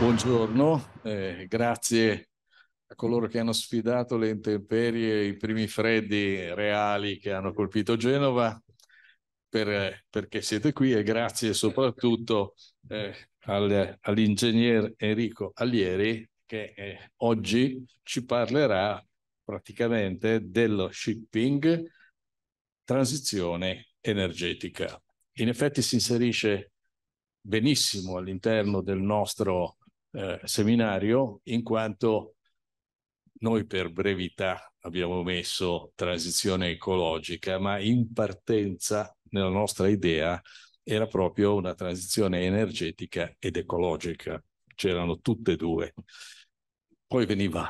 Buongiorno, eh, grazie a coloro che hanno sfidato le intemperie, i primi freddi reali che hanno colpito Genova, per, perché siete qui e grazie soprattutto eh, al, all'ingegner Enrico Allieri che eh, oggi ci parlerà praticamente dello shipping transizione energetica. In effetti si inserisce benissimo all'interno del nostro eh, seminario in quanto noi per brevità abbiamo messo transizione ecologica, ma in partenza nella nostra idea era proprio una transizione energetica ed ecologica, c'erano tutte e due. Poi veniva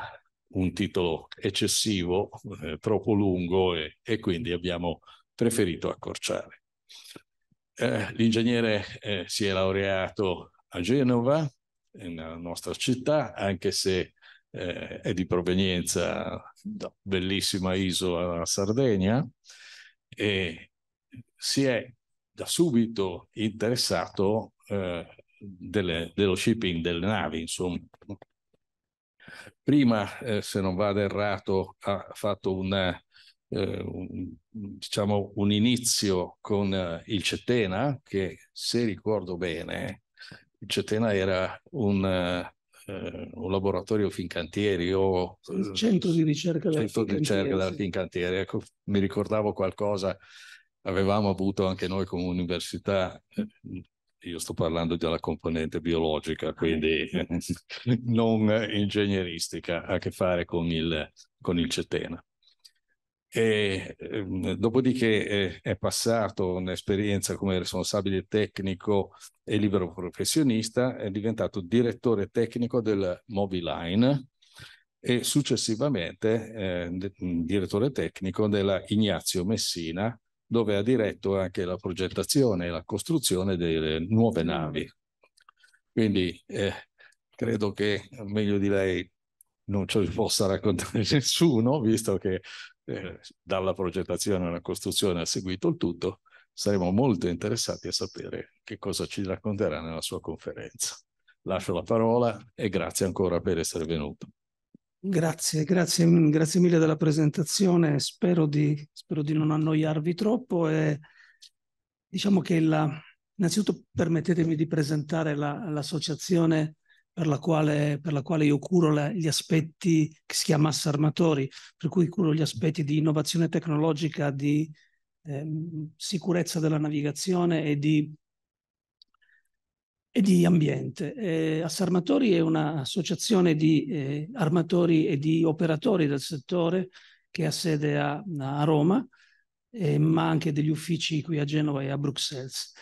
un titolo eccessivo, eh, troppo lungo e, e, quindi abbiamo preferito accorciare. Eh, l'ingegnere eh, si è laureato a Genova, nella nostra città, anche se eh, è di provenienza da bellissima isola Sardegna, e si è da subito interessato eh, delle, dello shipping delle navi, insomma. Prima, eh, se non vado errato, ha fatto un, eh, un, diciamo, un inizio con eh, il Cetena, che se ricordo bene il Cetena era un, eh, un laboratorio Fincantieri o il eh, centro di ricerca della Fincantieri. Fincantieri. Ecco, mi ricordavo qualcosa, avevamo avuto anche noi come università eh, io sto parlando della componente biologica, ah. quindi eh, non ingegneristica, a che fare con il, con il Cetena. E, ehm, dopodiché eh, è passato un'esperienza come responsabile tecnico e libero professionista, è diventato direttore tecnico del Moviline e successivamente eh, mm, direttore tecnico della Ignazio Messina, dove ha diretto anche la progettazione e la costruzione delle nuove navi. Quindi eh, credo che meglio di lei non ce lo possa raccontare nessuno, visto che eh, cioè, dalla progettazione alla costruzione ha seguito il tutto, saremo molto interessati a sapere che cosa ci racconterà nella sua conferenza. Lascio la parola e grazie ancora per essere venuto. Grazie, grazie, mm, grazie mille della presentazione, spero di, spero di non annoiarvi troppo e diciamo che la, innanzitutto permettetemi di presentare l'associazione la, per la quale, per la quale io curo la, gli aspetti che si chiama Massa Armatori, per cui curo gli aspetti di innovazione tecnologica, di eh, sicurezza della navigazione e di, e di ambiente. Eh, Assarmatori è un'associazione di eh, armatori e di operatori del settore che ha sede a, a Roma, eh, ma anche degli uffici qui a Genova e a Bruxelles.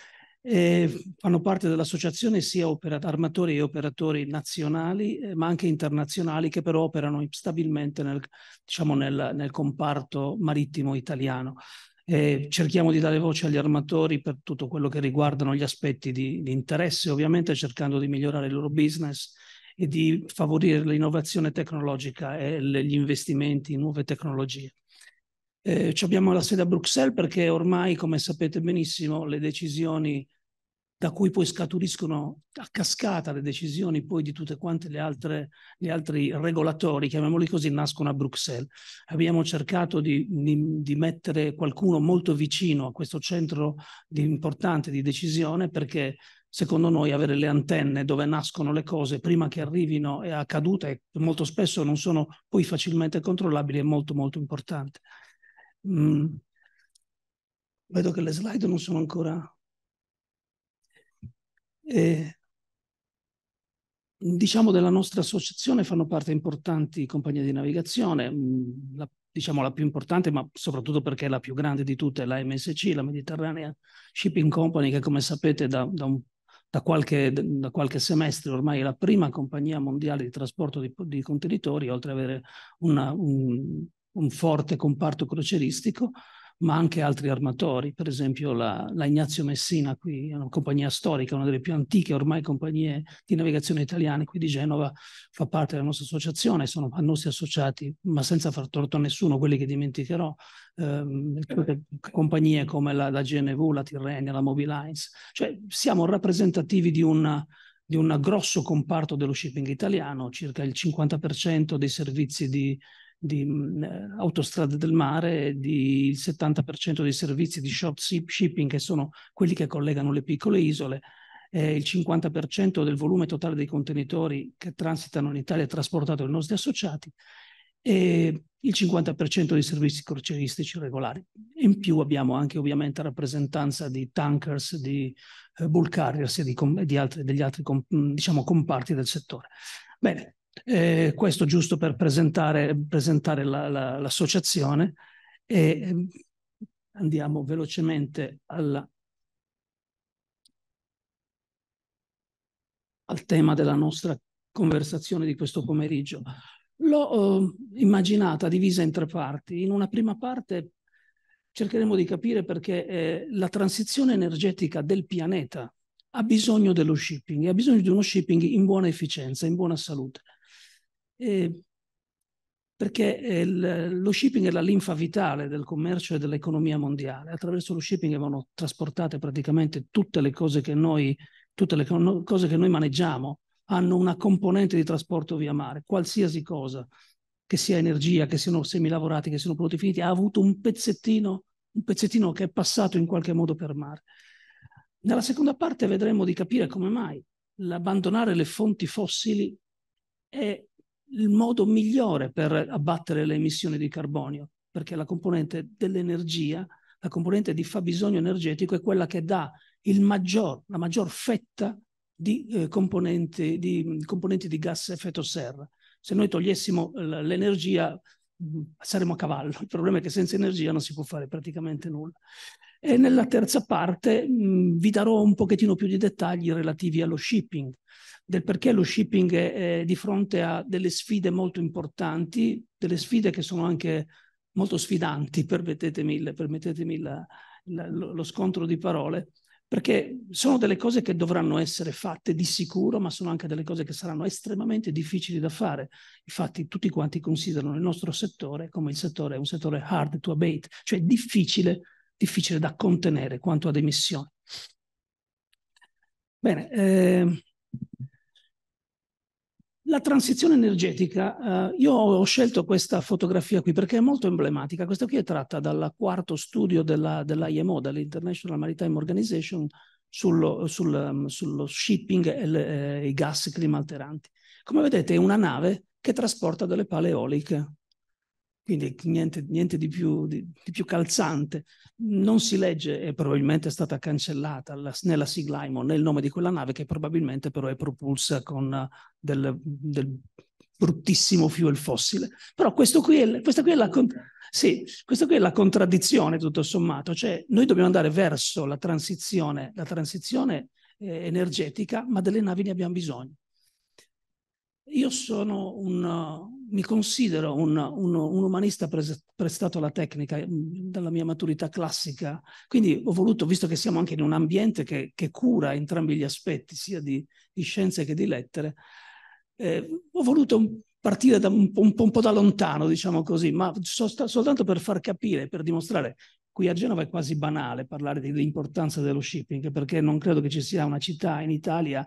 Eh, fanno parte dell'associazione sia operat- armatori e operatori nazionali, eh, ma anche internazionali, che però operano stabilmente nel, diciamo nel, nel comparto marittimo italiano. Eh, cerchiamo di dare voce agli armatori per tutto quello che riguardano gli aspetti di, di interesse, ovviamente cercando di migliorare il loro business e di favorire l'innovazione tecnologica e le, gli investimenti in nuove tecnologie. Eh, abbiamo la sede a Bruxelles perché ormai, come sapete benissimo, le decisioni da cui poi scaturiscono a cascata le decisioni poi di tutte quante le altre, gli altri regolatori, chiamiamoli così, nascono a Bruxelles. Abbiamo cercato di, di, di mettere qualcuno molto vicino a questo centro di, importante di decisione perché secondo noi avere le antenne dove nascono le cose prima che arrivino e a e molto spesso non sono poi facilmente controllabili è molto molto importante. Mm. Vedo che le slide non sono ancora e, diciamo della nostra associazione fanno parte importanti compagnie di navigazione, mm, la, diciamo la più importante, ma soprattutto perché è la più grande di tutte, la MSC, la Mediterranea Shipping Company, che come sapete da, da, un, da, qualche, da qualche, semestre ormai è la prima compagnia mondiale di trasporto di, di contenitori, oltre ad avere una, un, un forte comparto croceristico, ma anche altri armatori, per esempio la, la Ignazio Messina, qui è una compagnia storica, una delle più antiche ormai compagnie di navigazione italiane qui di Genova, fa parte della nostra associazione, sono a nostri associati, ma senza far torto a nessuno, quelli che dimenticherò, ehm, certo. compagnie come la, la GNV, la Tirrenia, la Mobilines, cioè siamo rappresentativi di una di un grosso comparto dello shipping italiano, circa il 50% dei servizi di, di mh, mm, eh, autostrade del mare, di il 70% dei servizi di short shipping, che sono quelli che collegano le piccole isole, eh, il 50% del volume totale dei contenitori che transitano in Italia è trasportato dai nostri associati e il 50% dei servizi croceristici regolari. In più abbiamo anche ovviamente rappresentanza di tankers, di eh, bulk carriers e di, com- di altri, degli altri com- mm, diciamo, comparti del settore. Bene, eh, questo giusto per presentare, presentare la, la, l'associazione e ehm, andiamo velocemente alla, al tema della nostra conversazione di questo pomeriggio. L'ho eh, immaginata divisa in tre parti. In una prima parte cercheremo di capire perché eh, la transizione energetica del pianeta ha bisogno dello shipping, ha bisogno di uno shipping in buona efficienza, in buona salute eh, perché il, lo shipping è la linfa vitale del commercio e dell'economia mondiale. Attraverso lo shipping vengono trasportate praticamente tutte le cose che noi, tutte le co- cose che noi maneggiamo hanno una componente di trasporto via mare, qualsiasi cosa, che sia energia, che siano semilavorati, che siano prodotti finiti, ha avuto un pezzettino, un pezzettino che è passato in qualche modo per mare. Nella seconda parte vedremo di capire come mai l'abbandonare le fonti fossili è il modo migliore per abbattere le emissioni di carbonio, perché la componente dell'energia, la componente di fabbisogno energetico è quella che dà maggior, la maggior fetta di, eh, componenti, di, componenti, di gas effetto serra. Se noi togliessimo eh, l'energia saremmo a cavallo. Il problema è che senza energia non si può fare praticamente nulla. E nella terza parte mh, vi darò un pochettino più di dettagli relativi allo shipping, del perché lo shipping è, è di fronte a delle sfide molto importanti, delle sfide che sono anche molto sfidanti, permettetemi, permettetemi la, la, lo scontro di parole, perché sono delle cose che dovranno essere fatte di sicuro, ma sono anche delle cose che saranno estremamente difficili da fare. Infatti tutti quanti considerano il nostro settore come il settore, un settore hard to abate, cioè difficile, difficile da contenere quanto ad emissioni. Bene, eh, la transizione energetica, eh, io ho scelto questa fotografia qui perché è molto emblematica. Questa qui è tratta dal quarto studio della, dell'IMO, dell'International Maritime Organization, sullo, sul, mm, sullo shipping e le, eh, i gas climalteranti. Come vedete è una nave che trasporta delle pale eoliche quindi niente, niente di, più, di, di, più, calzante. Non si legge e probabilmente è stata cancellata la, nella sigla IMO, nel nome di quella nave che probabilmente però è propulsa con eh, del, del bruttissimo fuel fossile. Però questo qui è, questa, qui è la, sì, questa qui è la contraddizione tutto sommato, cioè noi dobbiamo andare verso la transizione, la transizione eh, energetica, ma delle navi ne abbiamo bisogno. Io sono un, mi considero un, un, un umanista pres, prestato alla tecnica mm, dalla mia maturità classica, quindi ho voluto, visto che siamo anche in un ambiente che, che cura entrambi gli aspetti, sia di, di scienze che di lettere, eh, ho voluto partire da un, un, un, po' da lontano, diciamo così, ma so, soltanto per far capire, per dimostrare. Qui a Genova è quasi banale parlare dell'importanza dello shipping, perché non credo che ci sia una città in Italia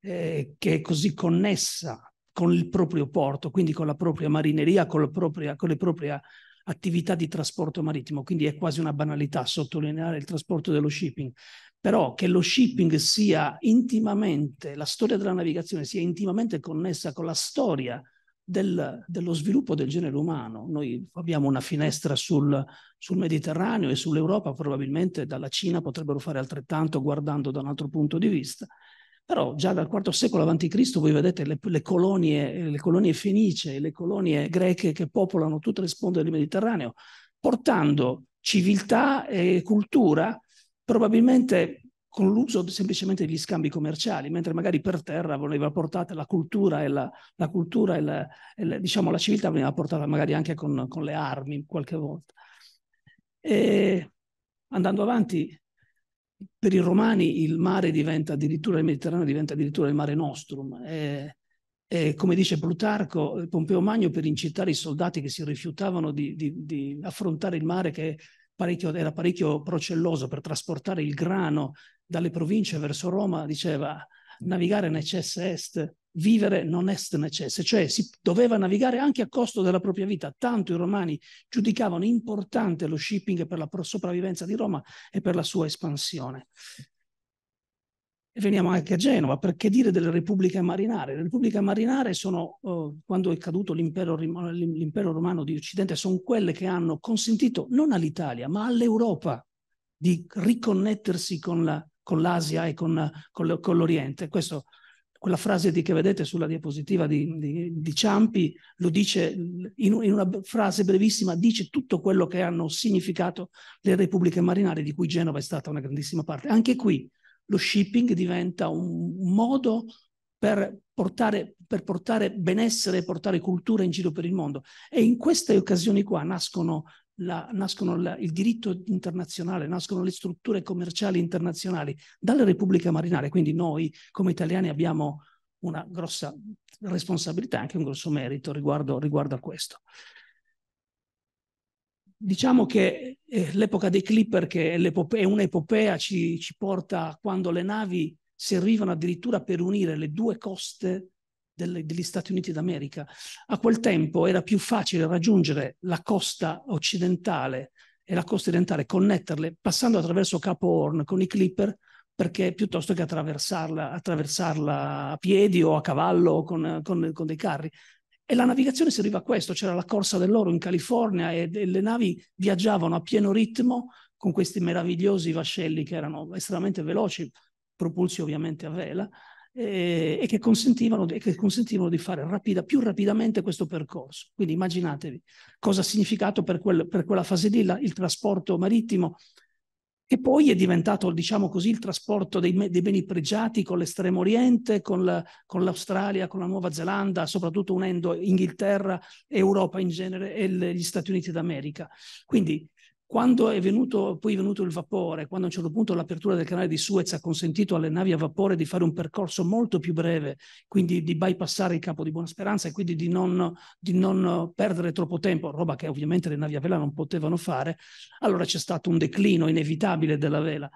eh, che è così connessa con il proprio porto, quindi con la propria marineria, con, la propria, con le proprie attività di trasporto marittimo. Quindi è quasi una banalità sottolineare il trasporto dello shipping, però che lo shipping sia intimamente, la storia della navigazione sia intimamente connessa con la storia del, dello sviluppo del genere umano. Noi abbiamo una finestra sul, sul Mediterraneo e sull'Europa, probabilmente dalla Cina potrebbero fare altrettanto guardando da un altro punto di vista. Però già dal IV secolo a.C. voi vedete le, le, colonie, eh, le colonie fenicie, le colonie greche che popolano tutte le sponde del Mediterraneo, portando civiltà e cultura probabilmente con l'uso semplicemente degli scambi commerciali, mentre magari per terra veniva portata la cultura e la, la, cultura e la, e la diciamo, la civiltà veniva portata magari anche con, con le armi qualche volta. E andando avanti, per i romani il mare diventa addirittura, il Mediterraneo diventa addirittura il mare nostrum. E, e come dice Plutarco, eh, Pompeo Magno per incitare i soldati che si rifiutavano di, di, di affrontare il mare che parecchio, era parecchio procelloso per trasportare il grano dalle province verso Roma, diceva navigare necesse est vivere non est necesse, cioè si doveva navigare anche a costo della propria vita, tanto i romani giudicavano importante lo shipping per la sopravvivenza di Roma e per la sua espansione. E veniamo anche a Genova, perché dire delle repubbliche marinare? Le repubbliche marinare sono, eh, quando è caduto l'impero, l'impero romano di Occidente, sono quelle che hanno consentito non all'Italia, ma all'Europa di riconnettersi con la con l'Asia e con, con, l'Oriente. Questo è quella frase di, che vedete sulla diapositiva di, di, di Ciampi, lo dice in, in, una frase brevissima, dice tutto quello che hanno significato le repubbliche marinare, di cui Genova è stata una grandissima parte. Anche qui lo shipping diventa un modo per portare, per portare benessere portare cultura in giro per il mondo. E in queste occasioni qua nascono la, nascono la, il diritto internazionale, nascono le strutture commerciali internazionali dalla Repubblica Marinare, quindi noi come italiani abbiamo una grossa responsabilità, anche un grosso merito riguardo, riguardo a questo. Diciamo che eh, l'epoca dei Clipper, che è, un'epopea, ci, ci porta quando le navi servivano addirittura per unire le due coste delle, degli Stati Uniti d'America. A quel tempo era più facile raggiungere la costa occidentale e la costa orientale, connetterle passando attraverso Capo Horn con i Clipper perché piuttosto che attraversarla, attraversarla a piedi o a cavallo o con, con, con dei carri. E la navigazione serviva a questo, c'era la corsa dell'oro in California e, e le navi viaggiavano a pieno ritmo con questi meravigliosi vascelli che erano estremamente veloci, propulsi ovviamente a vela, eh, e che consentivano, che consentivano, di fare rapida, più rapidamente questo percorso. Quindi immaginatevi cosa ha significato per, quel, per quella fase lì la, il trasporto marittimo, che poi è diventato, diciamo così, il trasporto dei, dei beni pregiati con l'estremo oriente, con, la, con, l'Australia, con la Nuova Zelanda, soprattutto unendo Inghilterra, Europa in genere e gli Stati Uniti d'America. Quindi quando è venuto, poi è venuto il vapore, quando a un certo punto l'apertura del canale di Suez ha consentito alle navi a vapore di fare un percorso molto più breve, quindi di bypassare il Capo di Buona Speranza e quindi di non, di non perdere troppo tempo, roba che ovviamente le navi a vela non potevano fare, allora c'è stato un declino inevitabile della vela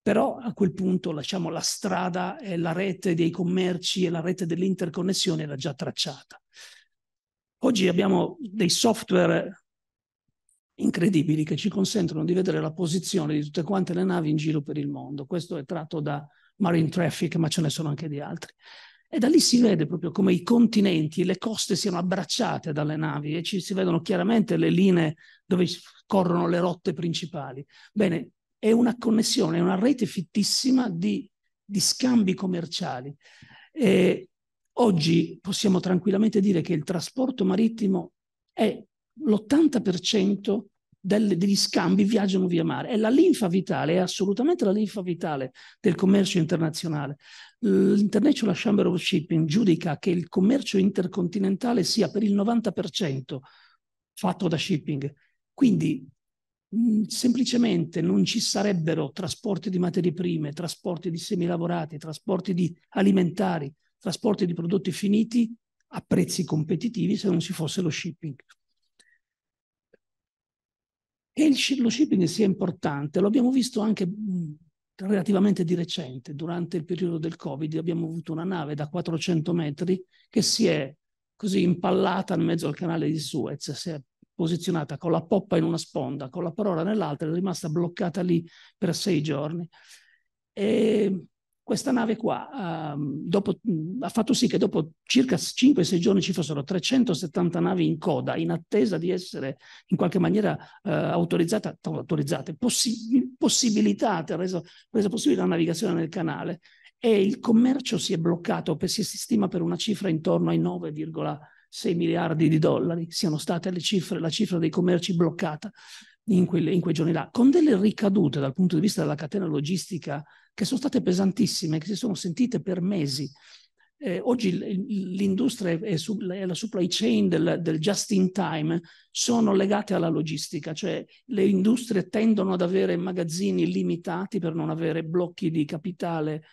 però a quel punto lasciamo la strada e la rete dei commerci e la rete dell'interconnessione era già tracciata. Oggi abbiamo dei software incredibili che ci consentono di vedere la posizione di tutte quante le navi in giro per il mondo. Questo è tratto da Marine Traffic, ma ce ne sono anche di altri. E da lì si vede proprio come i continenti e le coste siano abbracciate dalle navi e ci si vedono chiaramente le linee dove corrono le rotte principali. Bene, è una connessione, è una rete fittissima di, di scambi commerciali. E oggi possiamo tranquillamente dire che il trasporto marittimo è l'80% del, degli scambi viaggiano via mare. È la linfa vitale, è assolutamente la linfa vitale del commercio internazionale. L'International Chamber of Shipping giudica che il commercio intercontinentale sia per il 90% fatto da shipping. Quindi semplicemente non ci sarebbero trasporti di materie prime, trasporti di semilavorati, trasporti di alimentari, trasporti di prodotti finiti a prezzi competitivi se non ci fosse lo shipping. E il, lo shipping sia importante, lo abbiamo visto anche relativamente di recente, durante il periodo del Covid abbiamo avuto una nave da 400 metri che si è così impallata in mezzo al canale di Suez, si è posizionata con la poppa in una sponda, con la parola nell'altra, è rimasta bloccata lì per sei giorni. E questa nave qua um, dopo, ha fatto sì che dopo circa 5-6 giorni ci fossero 370 navi in coda, in attesa di essere in qualche maniera uh, eh, autorizzate, autorizzate possi- possibilitate, resa, resa possibile la navigazione nel canale. E il commercio si è bloccato, si stima per una cifra intorno ai 9,6 miliardi di dollari siano state cifre, la cifra dei commerci bloccata in, quelle, in, quei giorni là, con delle ricadute dal punto di vista della catena logistica che sono state pesantissime, che si sono sentite per mesi. Eh, oggi l'industria e la supply chain del, del, just in time sono legate alla logistica, cioè le industrie tendono ad avere magazzini limitati per non avere blocchi di capitale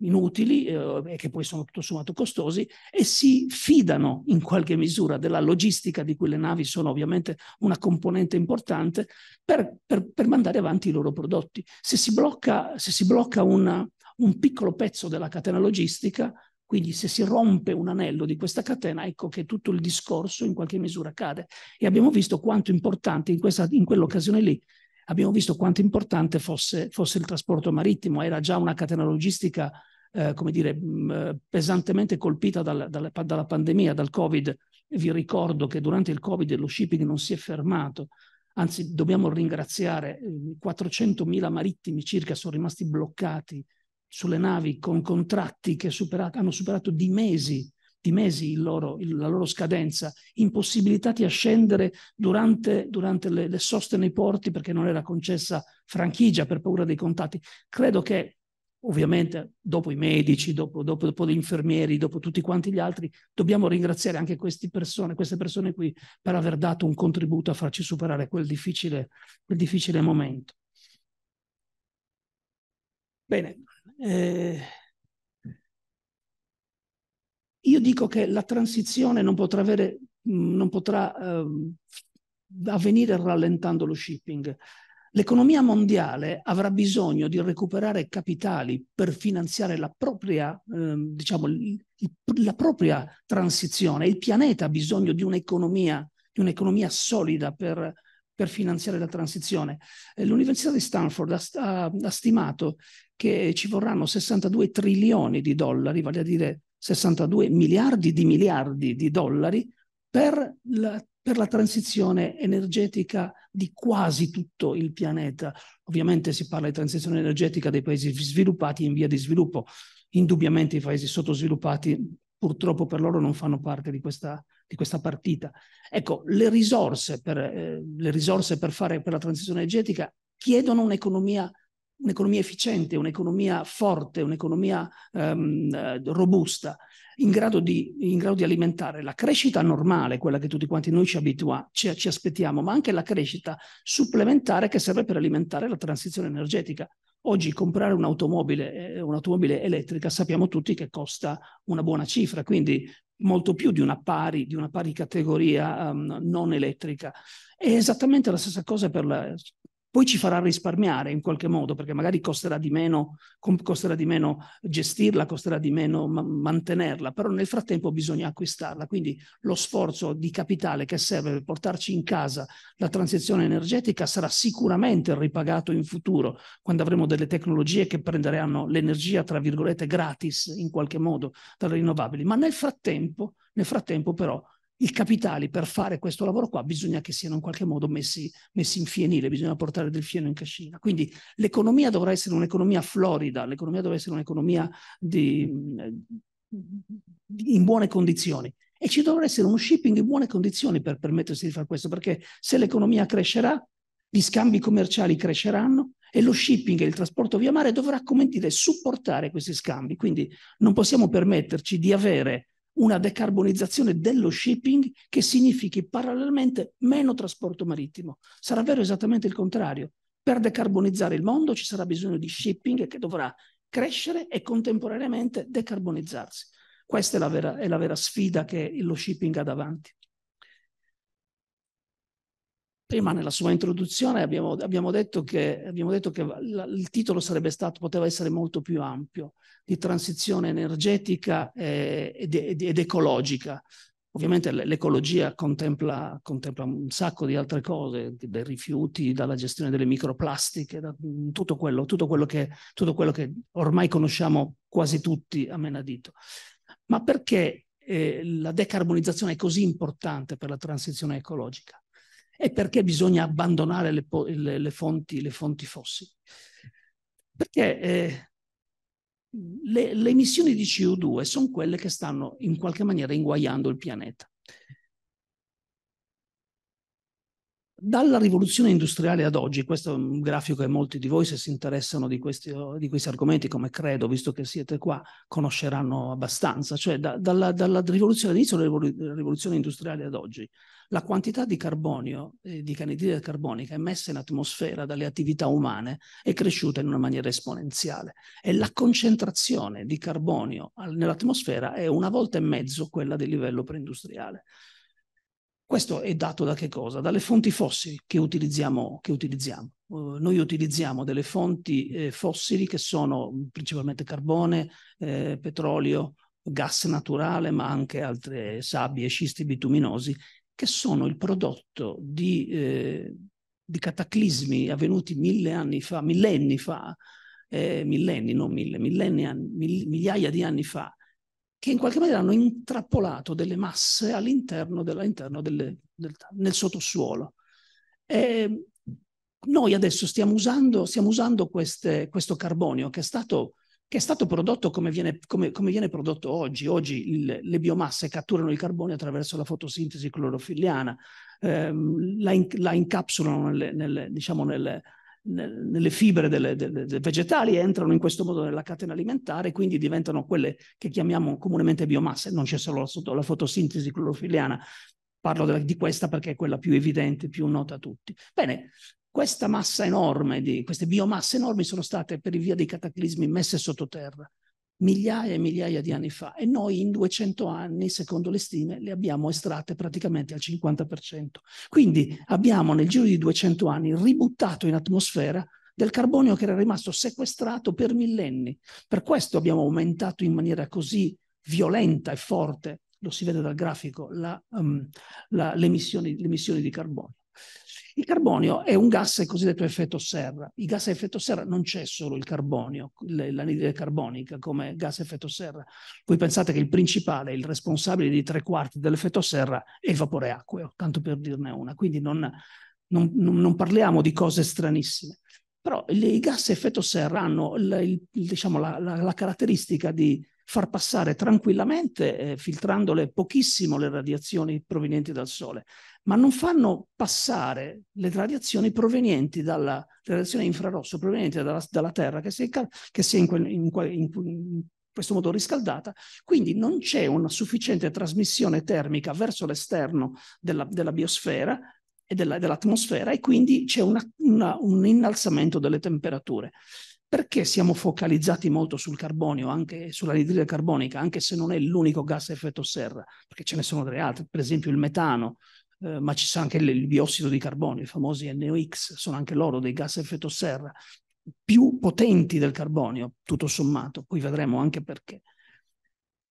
inutili eh, e che poi sono tutto sommato costosi e si fidano in qualche misura della logistica di cui le navi sono ovviamente una componente importante per, per, per mandare avanti i loro prodotti. Se si blocca, se si blocca una, un piccolo pezzo della catena logistica, quindi se si rompe un anello di questa catena, ecco che tutto il discorso in qualche misura cade. E abbiamo visto quanto importante in, questa, in quell'occasione lì abbiamo visto quanto importante fosse, fosse il trasporto marittimo, era già una catena logistica eh, come dire, mh, mm, eh, pesantemente colpita dal, dal, dalla pandemia, dal Covid. Vi ricordo che durante il Covid lo shipping non si è fermato, anzi dobbiamo ringraziare, eh, 400.000 marittimi circa sono rimasti bloccati sulle navi con contratti che superat- hanno superato di mesi di mesi loro, il, la loro scadenza, impossibilitati a scendere durante, durante le, le, soste nei porti perché non era concessa franchigia per paura dei contatti. Credo che ovviamente dopo i medici, dopo, dopo, dopo gli infermieri, dopo tutti quanti gli altri, dobbiamo ringraziare anche queste persone, queste persone qui per aver dato un contributo a farci superare quel difficile, quel difficile momento. Bene, eh, io dico che la transizione non potrà, avere, mm, non potrà eh, avvenire rallentando lo shipping. L'economia mondiale avrà bisogno di recuperare capitali per finanziare la propria, eh, diciamo, la propria transizione. Il pianeta ha bisogno di un'economia, di un'economia solida per, per finanziare la transizione. Eh, L'Università di Stanford ha, sta, ha stimato che ci vorranno 62 trilioni di dollari, vale a dire 62 miliardi di miliardi di dollari per la, per la transizione energetica di quasi tutto il pianeta. Ovviamente si parla di transizione energetica dei paesi sviluppati in via di sviluppo. Indubbiamente i paesi sottosviluppati purtroppo per loro non fanno parte di questa, di questa partita. Ecco, le risorse, per, eh, le risorse per, fare, per la transizione energetica chiedono un'economia un'economia efficiente, un'economia forte, un'economia ehm, eh, robusta, in grado, di, in grado, di, alimentare la crescita normale, quella che tutti quanti noi ci, abitua, ci, ci aspettiamo, ma anche la crescita supplementare che serve per alimentare la transizione energetica. Oggi comprare un'automobile, eh, un'automobile elettrica sappiamo tutti che costa una buona cifra, quindi molto più di una pari, di una pari categoria um, non elettrica. È esattamente la stessa cosa per la, poi ci farà risparmiare in qualche modo, perché magari costerà di meno, costerà di meno gestirla, costerà di meno ma- mantenerla, però nel frattempo bisogna acquistarla. Quindi lo sforzo di capitale che serve per portarci in casa la transizione energetica sarà sicuramente ripagato in futuro, quando avremo delle tecnologie che prenderanno l'energia, tra virgolette, gratis in qualche modo dalle rinnovabili. Ma nel frattempo, nel frattempo però, i capitali per fare questo lavoro qua bisogna che siano in qualche modo messi, messi in fienile, bisogna portare del fieno in cascina. Quindi l'economia dovrà essere un'economia florida, l'economia dovrà essere un'economia di, di, in buone condizioni e ci dovrà essere uno shipping in buone condizioni per permettersi di fare questo, perché se l'economia crescerà, gli scambi commerciali cresceranno e lo shipping e il trasporto via mare dovrà, come dire, supportare questi scambi. Quindi non possiamo permetterci di avere una decarbonizzazione dello shipping che significhi parallelamente meno trasporto marittimo. Sarà vero esattamente il contrario. Per decarbonizzare il mondo ci sarà bisogno di shipping che dovrà crescere e contemporaneamente decarbonizzarsi. Questa è la vera, è la vera sfida che lo shipping ha davanti. Prima nella sua introduzione abbiamo, abbiamo detto che, abbiamo detto che la, il titolo sarebbe stato, poteva essere molto più ampio, di transizione energetica eh, ed, ed, ed, ecologica. Ovviamente l'ecologia contempla, contempla, un sacco di altre cose, dai rifiuti, dalla gestione delle microplastiche, da mm, tutto quello, tutto quello, che, tutto quello che ormai conosciamo quasi tutti a menadito. Ma perché eh, la decarbonizzazione è così importante per la transizione ecologica? e perché bisogna abbandonare le, le, le, fonti, le fonti, fossili. Perché eh, le, le emissioni di CO2 sono quelle che stanno in qualche maniera inguaiando il pianeta. Dalla rivoluzione industriale ad oggi, questo è un grafico che molti di voi, se si interessano di questi, di questi argomenti, come credo, visto che siete qua, conosceranno abbastanza, cioè da, dalla, dalla, rivoluzione all'inizio della rivoluzione industriale ad oggi, la quantità di carbonio, eh, di canidride carbonica emessa in atmosfera dalle attività umane è cresciuta in una maniera esponenziale e la concentrazione di carbonio nell'atmosfera è una volta e mezzo quella del livello preindustriale. Questo è dato da che cosa? Dalle fonti fossili che utilizziamo. Che utilizziamo. Uh, noi utilizziamo delle fonti eh, fossili che sono principalmente carbone, eh, petrolio, gas naturale, ma anche altre sabbie, scisti bituminosi che sono il prodotto di, eh, di cataclismi avvenuti mille anni fa, millenni fa, eh, millenni, non mille, millenni, migliaia di anni fa, che in qualche maniera hanno intrappolato delle masse all'interno del, nel sottosuolo. E noi adesso stiamo usando, stiamo usando queste, questo carbonio che è stato che è stato prodotto come viene, come, come viene prodotto oggi. Oggi il, le biomasse catturano il carbonio attraverso la fotosintesi clorofilliana, ehm, la, in, la, incapsulano nel, nel, diciamo nel, nelle fibre delle, delle, delle vegetali entrano in questo modo nella catena alimentare, quindi diventano quelle che chiamiamo comunemente biomasse. Non c'è solo la, la fotosintesi clorofilliana, parlo di questa perché è quella più evidente, più nota a tutti. Bene, questa massa enorme, di, queste biomasse enormi sono state per via dei cataclismi messe sottoterra migliaia e migliaia di anni fa e noi in 200 anni, secondo le stime, le abbiamo estratte praticamente al 50%. Quindi abbiamo nel giro di 200 anni ributtato in atmosfera del carbonio che era rimasto sequestrato per millenni. Per questo abbiamo aumentato in maniera così violenta e forte, lo si vede dal grafico, la, um, la, le, emissioni, le emissioni di carbonio. Il carbonio è un gas cosiddetto effetto serra. I gas a effetto serra non c'è solo il carbonio, l'anidride carbonica come gas a effetto serra. Voi pensate che il principale, il responsabile di tre quarti dell'effetto serra è il vapore acqueo, tanto per dirne una. Quindi non, non, non parliamo di cose stranissime. Però i gas a effetto serra hanno il, diciamo, la, la, la caratteristica di far passare tranquillamente, eh, filtrandole pochissimo le radiazioni provenienti dal Sole, ma non fanno passare le radiazioni provenienti dalla radiazione infrarosso provenienti dalla, dalla Terra che si è, che si è in, quel, in, in, in questo modo riscaldata, quindi non c'è una sufficiente trasmissione termica verso l'esterno della, della biosfera e della, dell'atmosfera e quindi c'è una, una, un innalzamento delle temperature perché siamo focalizzati molto sul carbonio, anche sull'anidride carbonica, anche se non è l'unico gas a effetto serra, perché ce ne sono tre altri, per esempio il metano, eh, ma ci sono anche il, il biossido di carbonio, i famosi NOx, sono anche loro dei gas a effetto serra più potenti del carbonio, tutto sommato, poi vedremo anche perché.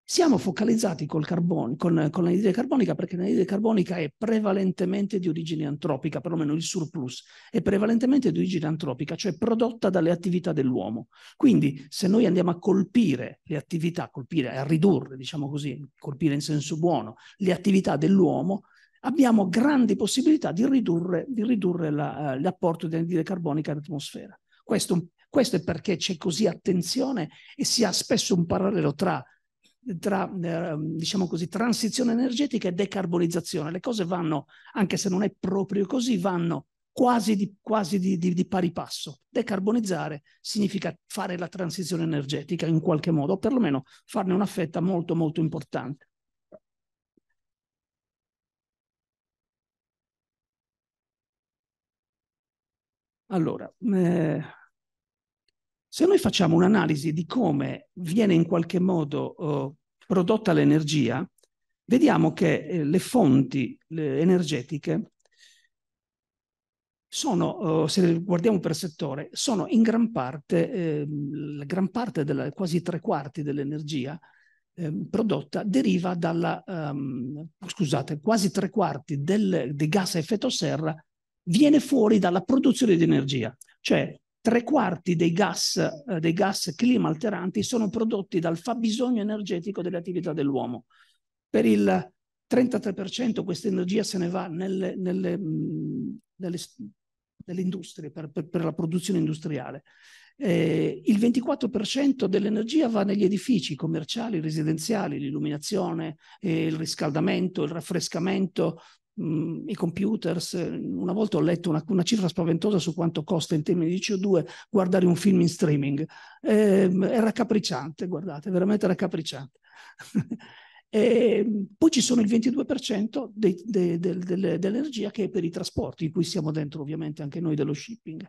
Siamo focalizzati col carbon, con, con l'anidride carbonica perché l'anidride carbonica è prevalentemente di origine antropica, perlomeno il surplus, è prevalentemente di origine antropica, cioè prodotta dalle attività dell'uomo. Quindi se noi andiamo a colpire le attività, colpire, a ridurre, diciamo così, colpire in senso buono, le attività dell'uomo, abbiamo grandi possibilità di ridurre, di ridurre la, eh, l'apporto di anidride carbonica all'atmosfera. Questo, questo è perché c'è così attenzione e si ha spesso un parallelo tra tra ehm, diciamo così, transizione energetica e decarbonizzazione. Le cose vanno, anche se non è proprio così, vanno quasi di, quasi di, di, di pari passo. Decarbonizzare significa fare la transizione energetica in qualche modo, o perlomeno farne una fetta molto molto importante. Allora, eh, se noi facciamo un'analisi di come viene in qualche modo eh, prodotta l'energia, vediamo che eh, le fonti le energetiche sono, eh, se guardiamo per settore, sono in gran parte, ehm, la gran parte della, quasi tre quarti dell'energia ehm, prodotta deriva dalla, um, scusate, quasi tre quarti del, dei gas a effetto serra viene fuori dalla produzione di energia, cioè tre quarti dei gas, eh, dei gas clima alteranti sono prodotti dal fabbisogno energetico delle attività dell'uomo. Per il 33% questa energia se ne va nelle, nelle, nelle, nelle industrie, per, per, per, la produzione industriale. Eh, il 24% dell'energia va negli edifici commerciali, residenziali, l'illuminazione, eh, il riscaldamento, il raffrescamento, mh, i computers. Eh, una volta ho letto una, una, cifra spaventosa su quanto costa in termini di CO2 guardare un film in streaming. Eh, è raccapricciante, guardate, veramente raccapricciante. E ehm, poi ci sono il 22% de, de, de, dell'energia che è per i trasporti, in cui siamo dentro ovviamente anche noi dello shipping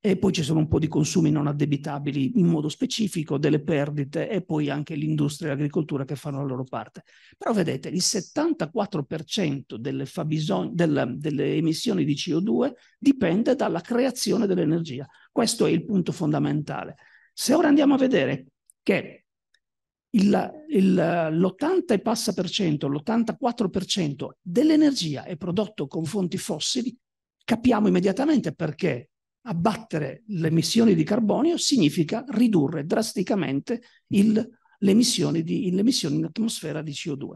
e poi ci sono un po' di consumi non addebitabili in modo specifico, delle perdite e poi anche l'industria e l'agricoltura che fanno la loro parte. Però vedete, il 74% delle, fabisog- del, delle emissioni di CO2 dipende dalla creazione dell'energia. Questo è il punto fondamentale. Se ora andiamo a vedere che il, il, l'80 e passa per cento, l'84% dell'energia è prodotto con fonti fossili, capiamo immediatamente perché abbattere le emissioni di carbonio significa ridurre drasticamente il, le, emissioni di, le emissioni in atmosfera di CO2.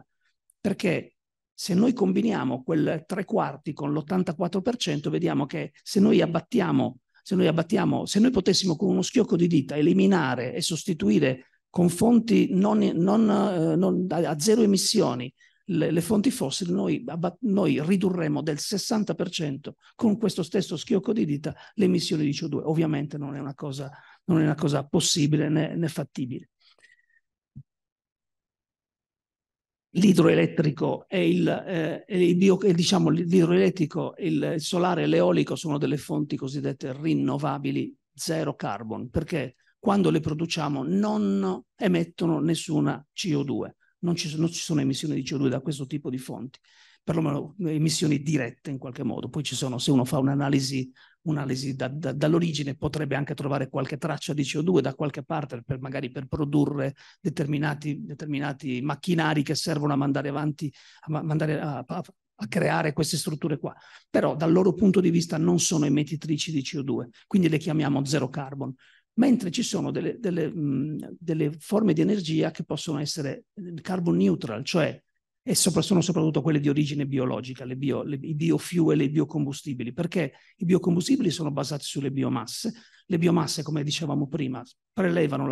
Perché se noi combiniamo quel tre quarti con l'84%, vediamo che se noi abbattiamo, se noi abbattiamo, se noi potessimo con uno schiocco di dita eliminare e sostituire con fonti non, non, eh, non, a zero emissioni le, le fonti fossili, noi, noi, ridurremo del 60% con questo stesso schiocco di dita le emissioni di CO2. Ovviamente non è una cosa, è una cosa possibile né, né fattibile. l'idroelettrico e il, eh, il bio, diciamo, l'idroelettrico, il, il solare e l'eolico sono delle fonti cosiddette rinnovabili zero carbon, perché quando le produciamo non emettono nessuna CO2 non ci, non ci sono emissioni di CO2 da questo tipo di fonti, perlomeno emissioni dirette in qualche modo. Poi ci sono, se uno fa un'analisi, un'analisi da, da, dall'origine, potrebbe anche trovare qualche traccia di CO2 da qualche parte, per, magari per produrre determinati, determinati macchinari che servono a mandare avanti, a, mandare a, a, a creare queste strutture qua, però dal loro punto di vista non sono emettitrici di CO2, quindi le chiamiamo zero carbon mentre ci sono delle, delle, mh, delle, forme di energia che possono essere eh, carbon neutral, cioè e sopra, sono soprattutto quelle di origine biologica, le bio, le, i biofuel e i biocombustibili, perché i biocombustibili sono basati sulle biomasse, le biomasse, come dicevamo prima, prelevano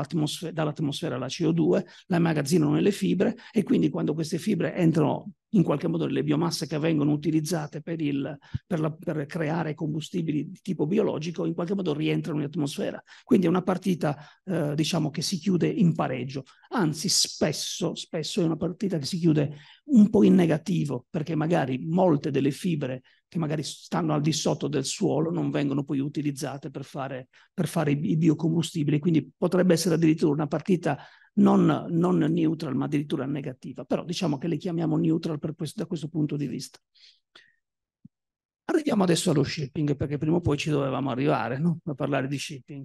dall'atmosfera la CO2, la immagazzinano nelle fibre e quindi quando queste fibre entrano in qualche modo nelle biomasse che vengono utilizzate per, il, per, la, per creare combustibili di tipo biologico, in qualche modo rientrano in atmosfera. Quindi è una partita eh, diciamo che si chiude in pareggio, anzi spesso, spesso è una partita che si chiude un po' in negativo perché magari molte delle fibre che magari stanno al di sotto del suolo non vengono poi utilizzate per fare, per fare i biocombustibili, quindi potrebbe essere addirittura una partita non, non, neutral ma addirittura negativa, però diciamo che le chiamiamo neutral questo, da questo punto di vista. Arriviamo adesso allo shipping, perché prima o poi ci dovevamo arrivare no? a parlare di shipping.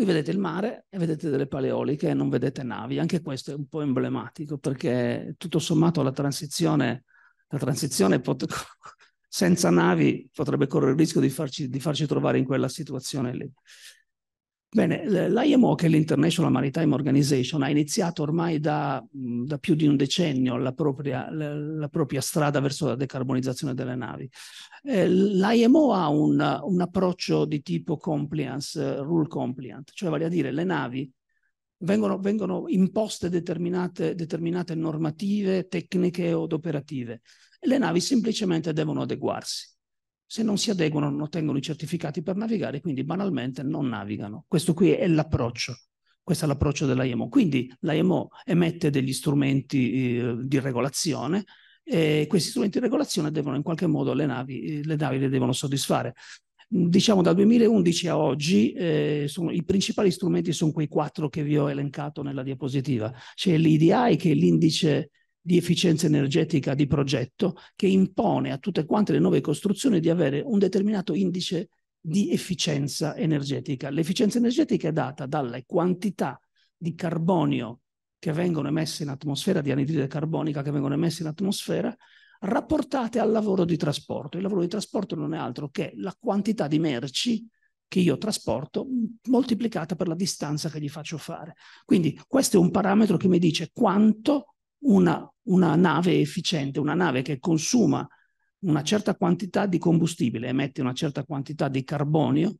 Qui vedete il mare e vedete delle paleoliche e non vedete navi. Anche questo è un po' emblematico perché tutto sommato la transizione, la transizione pot- senza navi potrebbe correre il rischio di farci, di farci trovare in quella situazione lì. Bene, l'IMO, che è l'International Maritime Organization, ha iniziato ormai da, da più di un decennio la propria, la, la propria, strada verso la decarbonizzazione delle navi. Eh, L'IMO ha un, un, approccio di tipo compliance, rule compliant, cioè vale a dire le navi vengono, vengono imposte determinate, determinate normative tecniche od operative e le navi semplicemente devono adeguarsi se non si adeguano non ottengono i certificati per navigare, quindi banalmente non navigano. Questo qui è l'approccio. Questo è l'approccio dell'IMO. Quindi l'IMO emette degli strumenti eh, di regolazione e questi strumenti di regolazione devono in qualche modo le navi, eh, le navi le devono soddisfare diciamo dal 2011 a oggi eh, sono, i principali strumenti sono quei quattro che vi ho elencato nella diapositiva. C'è l'IDI che è l'indice di efficienza energetica di progetto che impone a tutte quante le nuove costruzioni di avere un determinato indice di efficienza energetica. L'efficienza energetica è data dalle quantità di carbonio che vengono emesse in atmosfera, di anidride carbonica che vengono emesse in atmosfera, rapportate al lavoro di trasporto. Il lavoro di trasporto non è altro che la quantità di merci che io trasporto mm, moltiplicata per la distanza che gli faccio fare. Quindi questo è un parametro che mi dice quanto una, una nave efficiente, una nave che consuma una certa quantità di combustibile, emette una certa quantità di carbonio,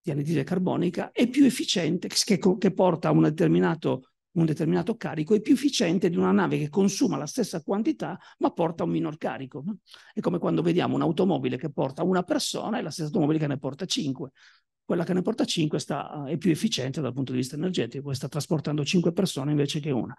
di anidride carbonica, è più efficiente, che, che porta un determinato, un determinato, carico, è più efficiente di una nave che consuma la stessa quantità ma porta un minor carico. È come quando vediamo un'automobile che porta una persona e la stessa automobile che ne porta cinque. Quella che ne porta cinque sta, eh, è più efficiente dal punto di vista energetico sta trasportando cinque persone invece che una.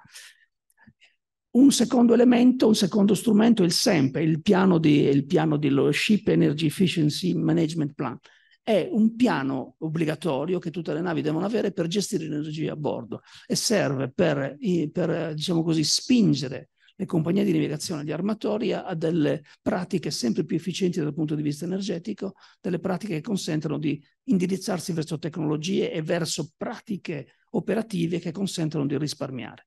Un secondo elemento, un secondo strumento è il SEMP, il piano, di, il piano dello Ship Energy Efficiency Management Plan. È un piano obbligatorio che tutte le navi devono avere per gestire l'energia a bordo e serve per, per diciamo così, spingere le compagnie di navigazione, e gli armatori, a delle pratiche sempre più efficienti dal punto di vista energetico, delle pratiche che consentono di indirizzarsi verso tecnologie e verso pratiche operative che consentono di risparmiare.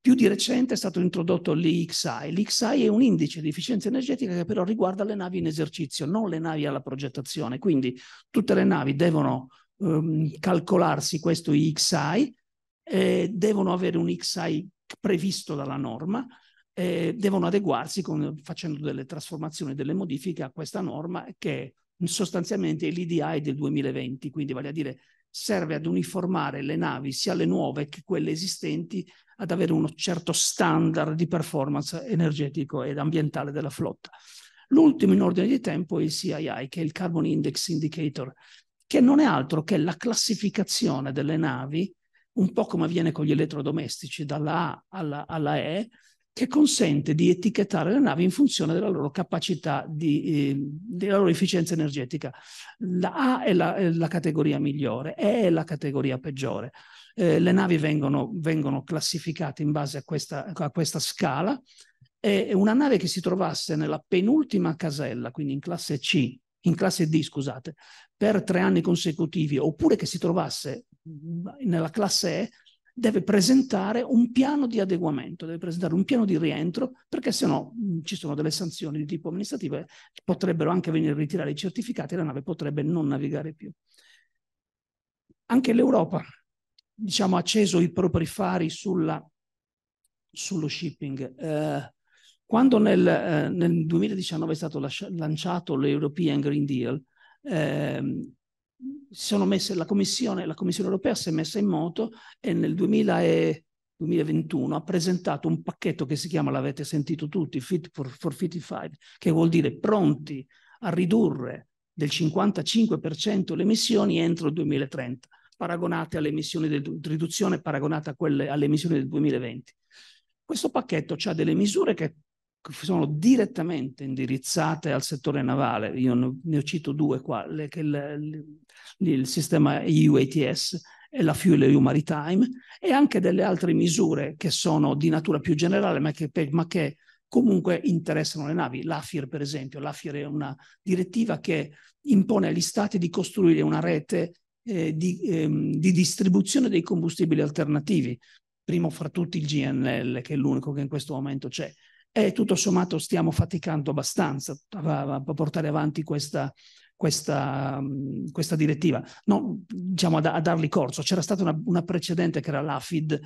Più di recente è stato introdotto l'IXI. L'IXI è un indice di efficienza energetica che però riguarda le navi in esercizio, non le navi alla progettazione. Quindi tutte le navi devono ehm, calcolarsi questo IXI, eh, devono avere un IXI previsto dalla norma, eh, devono adeguarsi con, facendo delle trasformazioni, delle modifiche a questa norma che sostanzialmente l'IDI del 2020, quindi vale a dire serve ad uniformare le navi, sia le nuove che quelle esistenti, ad avere uno certo standard di performance energetico ed ambientale della flotta. L'ultimo in ordine di tempo è il CII, che è il Carbon Index Indicator, che non è altro che la classificazione delle navi, un po' come avviene con gli elettrodomestici, dalla A alla, alla E, che consente di etichettare le navi in funzione della loro capacità, di, eh, della loro efficienza energetica. La A è la, è la, categoria migliore, E è la categoria peggiore. Eh, le navi vengono, vengono, classificate in base a questa, a questa scala e una nave che si trovasse nella penultima casella, quindi in classe C, in classe D, scusate, per tre anni consecutivi, oppure che si trovasse mm, nella classe E, deve presentare un piano di adeguamento, deve presentare un piano di rientro, perché se no mm, ci sono delle sanzioni di tipo amministrative, potrebbero anche venire ritirare i certificati e la nave potrebbe non navigare più. Anche l'Europa diciamo, ha acceso i propri fari sulla, sullo shipping. Eh, quando nel, eh, nel, 2019 è stato lascia, lanciato l'European Green Deal, eh, messe, la, commissione, la, commissione, europea si è messa in moto e nel 2000 2021 ha presentato un pacchetto che si chiama, l'avete sentito tutti, Fit for, for 55, che vuol dire pronti a ridurre del 55% le emissioni entro il 2030, paragonate alle emissioni del, riduzione paragonate a quelle, alle emissioni del 2020. Questo pacchetto ha delle misure che sono direttamente indirizzate al settore navale. Io ne cito due qua, le, il, il, sistema EU ATS e la Fuel EU Maritime e anche delle altre misure che sono di natura più generale ma che, ma che comunque interessano le navi. L'AFIR per esempio, l'AFIR è una direttiva che impone agli stati di costruire una rete eh, di, ehm, di distribuzione dei combustibili alternativi, primo fra tutti il GNL, che è l'unico che in questo momento c'è, e tutto sommato stiamo faticando abbastanza a, a portare avanti questa, questa, mm, questa direttiva, no, diciamo a, a, dargli corso. C'era stata una, una precedente che era l'AFID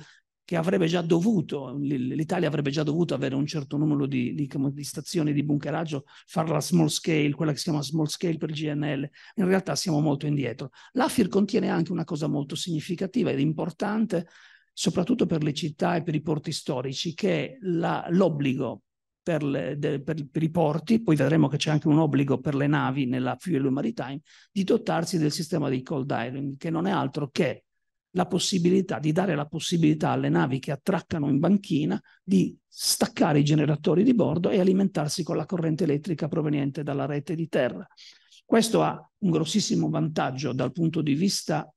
che avrebbe già dovuto, l'Italia avrebbe già dovuto avere un certo numero di, di, di, stazioni di bunkeraggio, farla small scale, quella che si chiama small scale per GNL, in realtà siamo molto indietro. L'AFIR contiene anche una cosa molto significativa ed importante soprattutto per le città e per i porti storici, che è la, l'obbligo per, le, de, per, per, i porti, poi vedremo che c'è anche un obbligo per le navi nella Fuel Maritime, di dotarsi del sistema dei cold diving, che non è altro che la possibilità di dare la possibilità alle navi che attraccano in banchina di staccare i generatori di bordo e alimentarsi con la corrente elettrica proveniente dalla rete di terra. Questo ha un grossissimo vantaggio dal punto di vista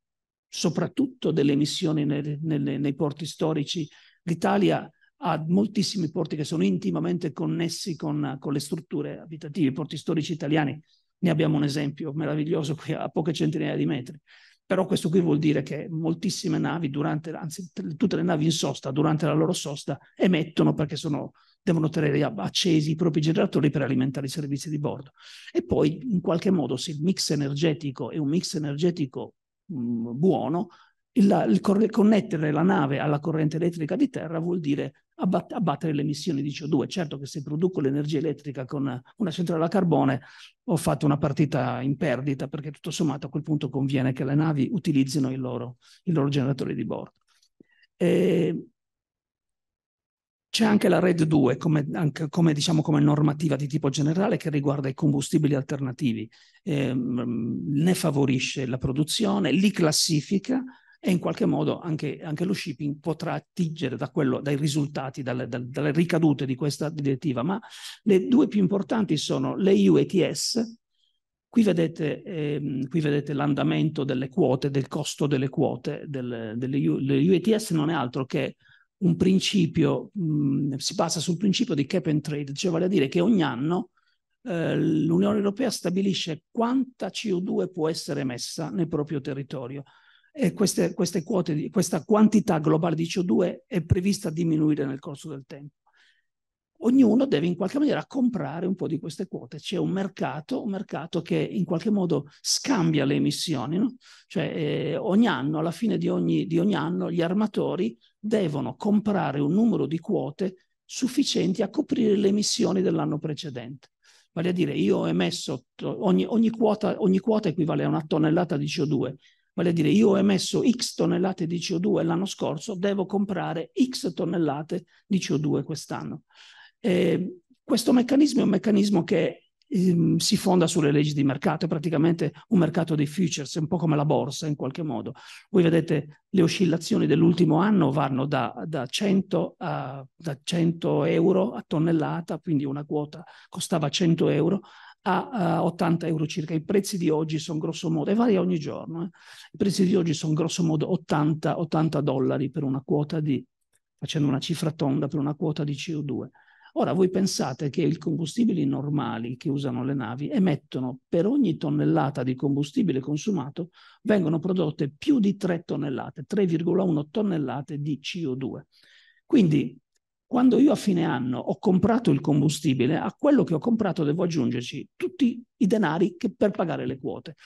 soprattutto delle emissioni nel, nel, nei porti storici. L'Italia ha moltissimi porti che sono intimamente connessi con, con le strutture abitative, i porti storici italiani. Ne abbiamo un esempio meraviglioso qui a poche centinaia di metri. Però questo qui vuol dire che moltissime navi, durante, anzi tutte le navi in sosta, durante la loro sosta, emettono perché sono, devono tenere accesi i propri generatori per alimentare i servizi di bordo. E poi in qualche modo se il mix energetico è un mix energetico mh, mm, buono, il, il corre- connettere la nave alla corrente elettrica di terra vuol dire abbat- abbattere le emissioni di CO2. Certo che se produco l'energia elettrica con una centrale a carbone ho fatto una partita in perdita perché tutto sommato a quel punto conviene che le navi utilizzino il loro, il loro generatore di bordo. E c'è anche la RED 2 come, anche, come, diciamo, come normativa di tipo generale che riguarda i combustibili alternativi, eh, ne favorisce la produzione, li classifica e in qualche modo anche, anche lo shipping potrà attingere da quello, dai risultati, dalle, dalle, ricadute di questa direttiva. Ma le due più importanti sono le EU ETS, Qui vedete, ehm, qui vedete, l'andamento delle quote, del costo delle quote delle, delle, delle UETS non è altro che un principio, mh, si basa sul principio di cap and trade, cioè vale a dire che ogni anno eh, l'Unione Europea stabilisce quanta CO2 può essere emessa nel proprio territorio e queste, queste quote, questa quantità globale di CO2 è prevista a diminuire nel corso del tempo. Ognuno deve in qualche maniera comprare un po' di queste quote. C'è un mercato, un mercato che in qualche modo scambia le emissioni, no? cioè eh, ogni anno, alla fine di ogni, di ogni anno, gli armatori devono comprare un numero di quote sufficienti a coprire le emissioni dell'anno precedente. Vale a dire, io ho emesso, ogni, ogni, quota, ogni quota equivale a una tonnellata di CO2, vale a dire io ho emesso x tonnellate di CO2 l'anno scorso, devo comprare x tonnellate di CO2 quest'anno. Eh, questo meccanismo è un meccanismo che Ehm, si fonda sulle leggi di mercato, è praticamente un mercato dei futures, un po' come la borsa in qualche modo. Voi vedete le oscillazioni dell'ultimo anno vanno da, da, 100 a, da 100 euro a tonnellata, quindi una quota costava 100 euro, a 80 euro circa. I prezzi di oggi sono grossomodo, e varia ogni giorno, eh. i prezzi di oggi sono grossomodo 80, 80 dollari per una quota di, facendo una cifra tonda, per una quota di CO2. Ora voi pensate che i combustibili normali che usano le navi emettono per ogni tonnellata di combustibile consumato vengono prodotte più di 3 tonnellate, 3,1 tonnellate di CO2. Quindi quando io a fine anno ho comprato il combustibile, a quello che ho comprato devo aggiungerci tutti i denari per pagare le quote.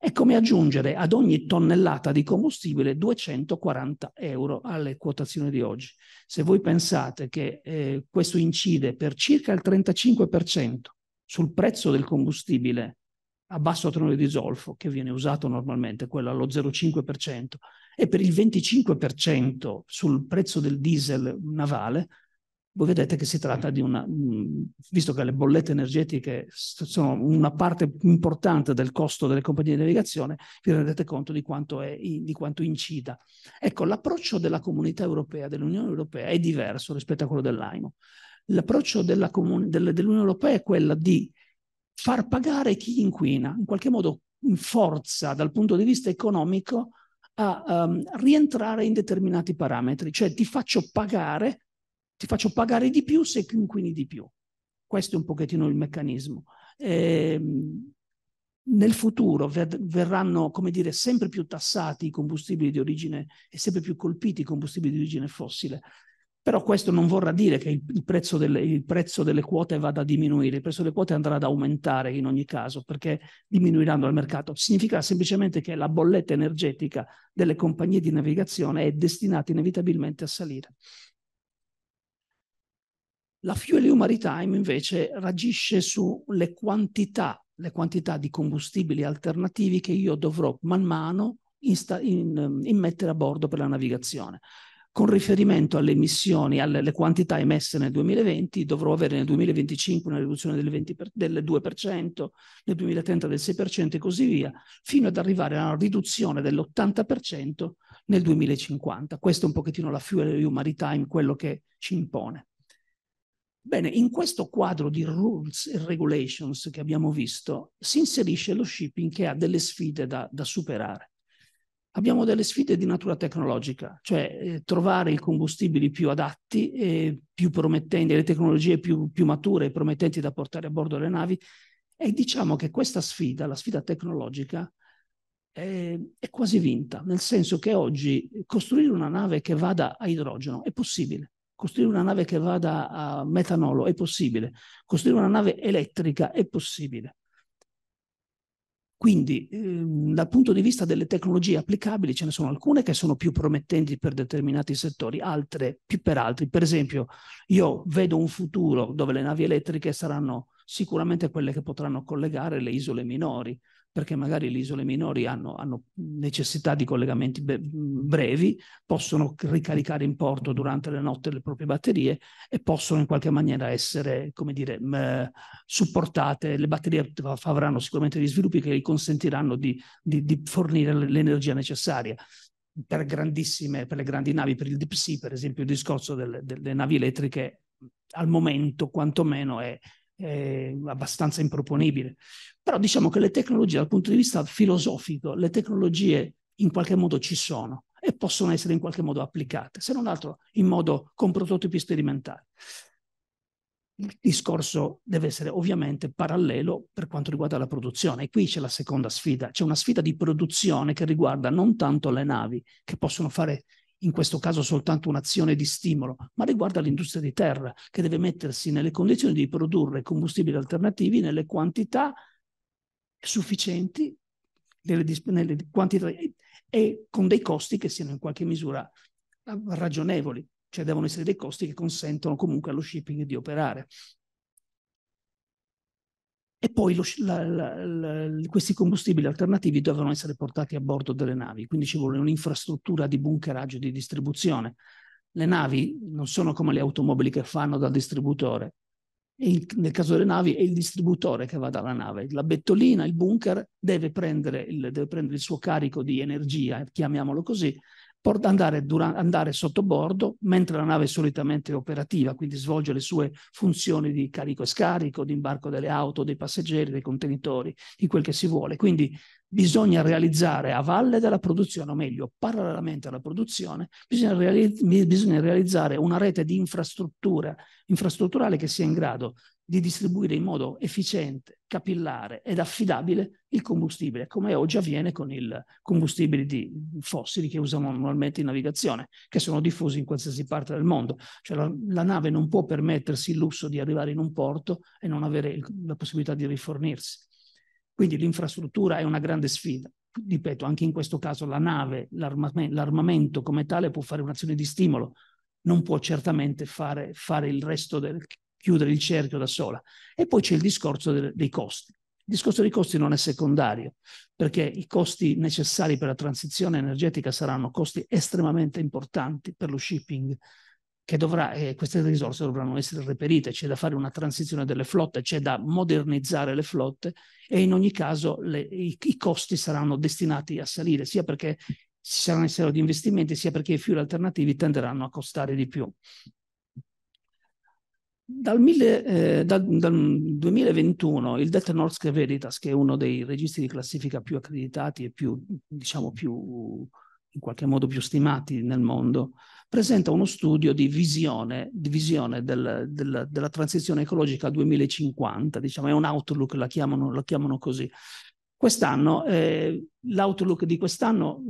È come aggiungere ad ogni tonnellata di combustibile 240 euro alle quotazioni di oggi. Se voi pensate che eh, questo incide per circa il 35% sul prezzo del combustibile a basso tenore di zolfo, che viene usato normalmente, quello allo 0,5%, e per il 25% sul prezzo del diesel navale, voi vedete che si tratta di una, visto che le bollette energetiche sono una parte importante del costo delle compagnie di navigazione, vi rendete conto di quanto, è, di quanto incida. Ecco, l'approccio della comunità europea, dell'Unione europea, è diverso rispetto a quello dell'AIMO. L'approccio della comun- delle, dell'Unione europea è quello di far pagare chi inquina, in qualche modo forza dal punto di vista economico a um, rientrare in determinati parametri, cioè ti faccio pagare ti faccio pagare di più se inquini di più. Questo è un pochettino il meccanismo. Eh, nel futuro ver- verranno, come dire, sempre più tassati i combustibili di origine e sempre più colpiti i combustibili di origine fossile. Però questo non vorrà dire che il, il, prezzo delle, il, prezzo delle, quote vada a diminuire, il prezzo delle quote andrà ad aumentare in ogni caso perché diminuiranno al mercato. Significa semplicemente che la bolletta energetica delle compagnie di navigazione è destinata inevitabilmente a salire. La Fuel EU Maritime invece ragisce sulle quantità, le quantità di combustibili alternativi che io dovrò man mano ehm, immettere in, in a bordo per la navigazione. Con riferimento alle emissioni, alle quantità emesse nel 2020, dovrò avere nel 2025 una riduzione del, 20 per, del 2%, nel 2030 del 6% e così via, fino ad arrivare a una riduzione dell'80% nel 2050. Questo è un pochettino la fuel EU maritime, quello che ci impone. Bene, in questo quadro di rules e regulations che abbiamo visto, si inserisce lo shipping che ha delle sfide da, da superare. Abbiamo delle sfide di natura tecnologica, cioè eh, trovare i combustibili più adatti e più promettenti, le tecnologie più, più mature e promettenti da portare a bordo le navi. E diciamo che questa sfida, la sfida tecnologica, è quasi vinta, nel senso che oggi costruire una nave che vada a idrogeno è possibile. Costruire una nave che vada a metanolo è possibile. Costruire una nave elettrica è possibile. Quindi ehm, dal punto di vista delle tecnologie applicabili ce ne sono alcune che sono più promettenti per determinati settori, altre più per altri. Per esempio io vedo un futuro dove le navi elettriche saranno sicuramente quelle che potranno collegare le isole minori, perché magari le isole minori hanno, hanno necessità di collegamenti be- brevi, possono ricaricare in porto durante la notte le proprie batterie e possono in qualche maniera essere, come dire, mh, supportate. Le batterie avranno sicuramente degli sviluppi che gli consentiranno di, di, di fornire l'energia necessaria. Per, per le grandi navi, per il deep sea, per esempio, il discorso delle, delle navi elettriche al momento quantomeno è, eh, abbastanza improponibile. Però diciamo che le tecnologie dal punto di vista filosofico, le tecnologie in qualche modo ci sono e possono essere in qualche modo applicate, se non altro in modo con prototipi sperimentali. Il discorso deve essere ovviamente parallelo per quanto riguarda la produzione e qui c'è la seconda sfida, c'è una sfida di produzione che riguarda non tanto le navi che possono fare in questo caso soltanto un'azione di stimolo, ma riguarda l'industria di terra che deve mettersi nelle condizioni di produrre combustibili alternativi nelle quantità sufficienti delle, nelle quantità, e con dei costi che siano in qualche misura ah, ragionevoli, cioè devono essere dei costi che consentono comunque allo shipping di operare. E poi lo, la, la, la, questi combustibili alternativi dovevano essere portati a bordo delle navi, quindi ci vuole un'infrastruttura di bunkeraggio e di distribuzione. Le navi non sono come le automobili che fanno dal distributore, il, nel caso delle navi è il distributore che va dalla nave. La bettolina, il bunker, deve prendere il, deve prendere il suo carico di energia, chiamiamolo così, andare, andare sotto bordo mentre la nave è solitamente operativa, quindi svolge le sue funzioni di carico e scarico, di imbarco delle auto, dei passeggeri, dei contenitori, di quel che si vuole. Quindi bisogna realizzare a valle della produzione, o meglio, parallelamente alla produzione, bisogna, realizz- bisogna realizzare una rete di infrastruttura infrastrutturale che sia in grado di distribuire in modo efficiente, capillare ed affidabile il combustibile, come oggi avviene con i combustibili fossili che usano normalmente in navigazione, che sono diffusi in qualsiasi parte del mondo. Cioè la, la, nave non può permettersi il lusso di arrivare in un porto e non avere il, la possibilità di rifornirsi. Quindi l'infrastruttura è una grande sfida. Ripeto, anche in questo caso la nave, l'armamento, l'armamento come tale può fare un'azione di stimolo, non può certamente fare, fare il resto del, chiudere il cerchio da sola. E poi c'è il discorso de- dei costi. Il discorso dei costi non è secondario, perché i costi necessari per la transizione energetica saranno costi estremamente importanti per lo shipping, che dovrà, eh, queste risorse dovranno essere reperite, c'è da fare una transizione delle flotte, c'è da modernizzare le flotte e in ogni caso le, i, i, costi saranno destinati a salire, sia perché ci saranno necessari di investimenti, sia perché i fuel alternativi tenderanno a costare di più. Dal, mille, eh, dal, dal, 2021 il Det Norske Veritas, che è uno dei registi di classifica più accreditati e più, diciamo, più in qualche modo più stimati nel mondo, presenta uno studio di visione, di visione del, del, della transizione ecologica 2050, diciamo, è un outlook, la chiamano, la chiamano così. Quest'anno, eh, l'outlook di quest'anno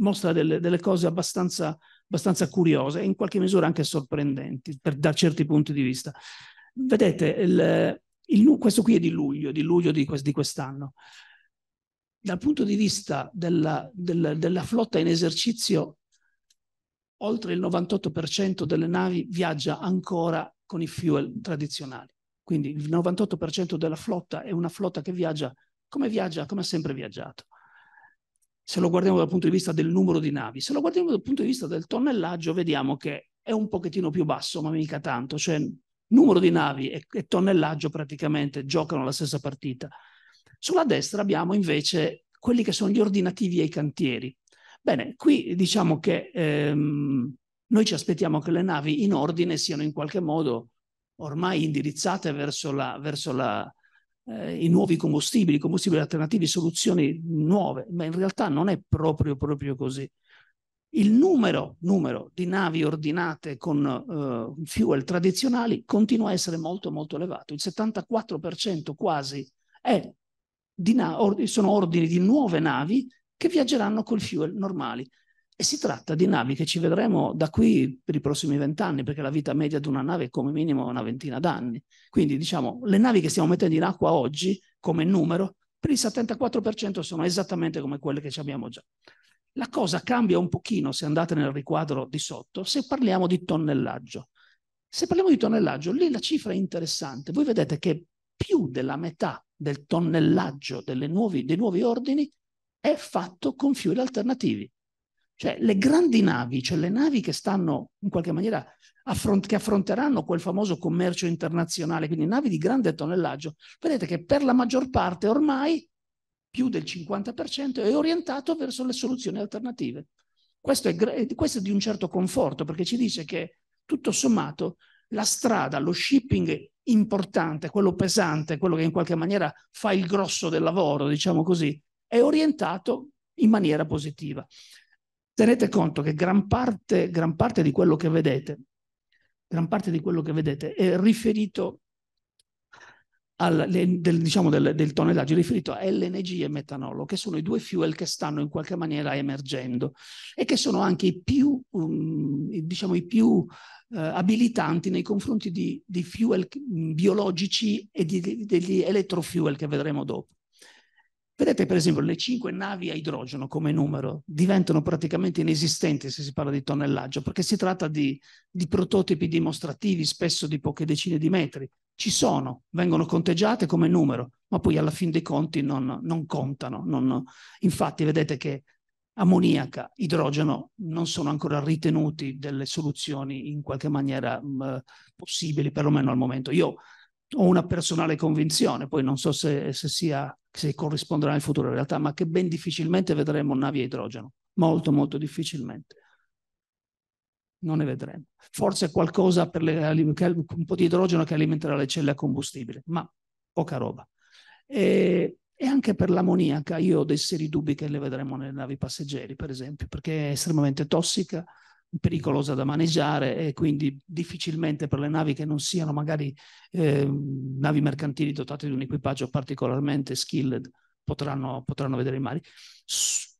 mostra delle, delle cose abbastanza abbastanza curiose e in qualche misura anche sorprendenti per, da certi punti di vista. Vedete, il, il, questo qui è di luglio, di luglio di, di quest'anno. Dal punto di vista della, della, della flotta in esercizio, oltre il 98% delle navi viaggia ancora con i fuel tradizionali. Quindi il 98% della flotta è una flotta che viaggia come viaggia, come ha sempre viaggiato se lo guardiamo dal punto di vista del numero di navi, se lo guardiamo dal punto di vista del tonnellaggio, vediamo che è un pochettino più basso, ma mica tanto, cioè numero di navi e, e tonnellaggio praticamente giocano la stessa partita. Sulla destra abbiamo invece quelli che sono gli ordinativi ai cantieri. Bene, qui diciamo che ehm, noi ci aspettiamo che le navi in ordine siano in qualche modo ormai indirizzate verso la, verso la, eh, i nuovi combustibili, combustibili alternativi, soluzioni nuove, ma in realtà non è proprio, proprio così. Il numero, numero di navi ordinate con eh, fuel tradizionali continua a essere molto, molto elevato. Il 74% quasi è di na- or- sono ordini di nuove navi che viaggeranno col fuel normali. E si tratta di navi che ci vedremo da qui per i prossimi vent'anni, perché la vita media di una nave è come minimo una ventina d'anni. Quindi diciamo, le navi che stiamo mettendo in acqua oggi, come numero, per il 74% sono esattamente come quelle che abbiamo già. La cosa cambia un pochino, se andate nel riquadro di sotto, se parliamo di tonnellaggio. Se parliamo di tonnellaggio, lì la cifra è interessante. Voi vedete che più della metà del tonnellaggio nuovi, dei nuovi ordini è fatto con fuel alternativi. Cioè le grandi navi, cioè le navi che stanno in qualche maniera affront- che affronteranno quel famoso commercio internazionale, quindi navi di grande tonnellaggio, vedete che per la maggior parte ormai più del 50% è orientato verso le soluzioni alternative. Questo è, questo è di un certo conforto perché ci dice che tutto sommato la strada, lo shipping importante, quello pesante, quello che in qualche maniera fa il grosso del lavoro, diciamo così, è orientato in maniera positiva tenete conto che gran parte, gran parte di quello che vedete, gran parte di quello che vedete è riferito al, del, diciamo del, del tonnellaggio, è riferito a LNG e metanolo, che sono i due fuel che stanno in qualche maniera emergendo e che sono anche i più, um, diciamo, i più eh, abilitanti nei confronti di, di fuel biologici e di, di, degli elettrofuel che vedremo dopo. Vedete per esempio le cinque navi a idrogeno come numero diventano praticamente inesistenti se si parla di tonnellaggio perché si tratta di, di, prototipi dimostrativi spesso di poche decine di metri. Ci sono, vengono conteggiate come numero, ma poi alla fin dei conti non, non contano. Non, infatti vedete che ammoniaca, idrogeno non sono ancora ritenuti delle soluzioni in qualche maniera mh, possibili, perlomeno al momento. Io ho una personale convinzione, poi non so se, se, sia, se corrisponderà in futuro in realtà, ma che ben difficilmente vedremo navi a idrogeno, molto molto difficilmente. Non ne vedremo. Forse qualcosa per le, un po' di idrogeno che alimenterà le celle a combustibile, ma poca roba. E, e anche per l'ammoniaca, io ho dei seri dubbi che le vedremo nelle navi passeggeri, per esempio, perché è estremamente tossica, pericolosa da maneggiare e quindi difficilmente per le navi che non siano magari eh, navi mercantili dotate di un equipaggio particolarmente skilled potranno, potranno vedere i mari.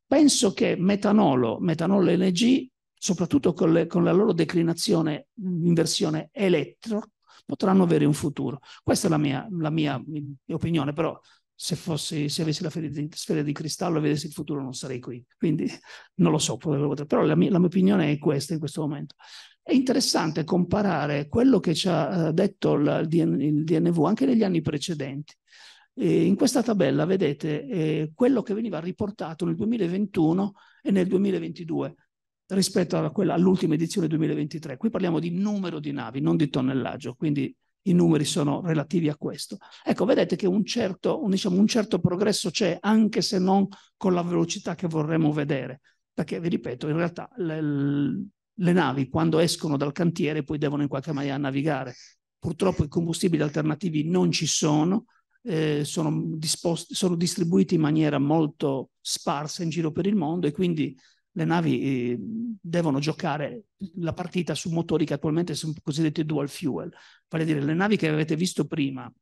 Penso che metanolo, metanolo LNG, soprattutto con, le, con la loro declinazione in versione elettro, potranno avere un futuro. Questa è la mia, la mia mm, opinione, però se, fossi, se avessi la sfera di cristallo e vedessi il futuro non sarei qui. Quindi non lo so, però la mia, la mia opinione è questa in questo momento. È interessante comparare quello che ci ha eh, detto il DNV anche negli anni precedenti. E in questa tabella vedete eh, quello che veniva riportato nel 2021 e nel 2022 rispetto all'ultima edizione 2023. Qui parliamo di numero di navi, non di tonnellaggio, quindi i numeri sono relativi a questo. Ecco, vedete che un certo, un, diciamo, un certo progresso c'è, anche se non con la velocità che vorremmo vedere, perché, vi ripeto, in realtà le, le navi quando escono dal cantiere poi devono in qualche maniera navigare. Purtroppo i combustibili alternativi non ci sono, eh, sono, disposti, sono distribuiti in maniera molto sparsa in giro per il mondo e quindi le navi eh, devono giocare la partita su motori che attualmente sono cosiddetti dual fuel, vale a dire le navi che avete visto prima,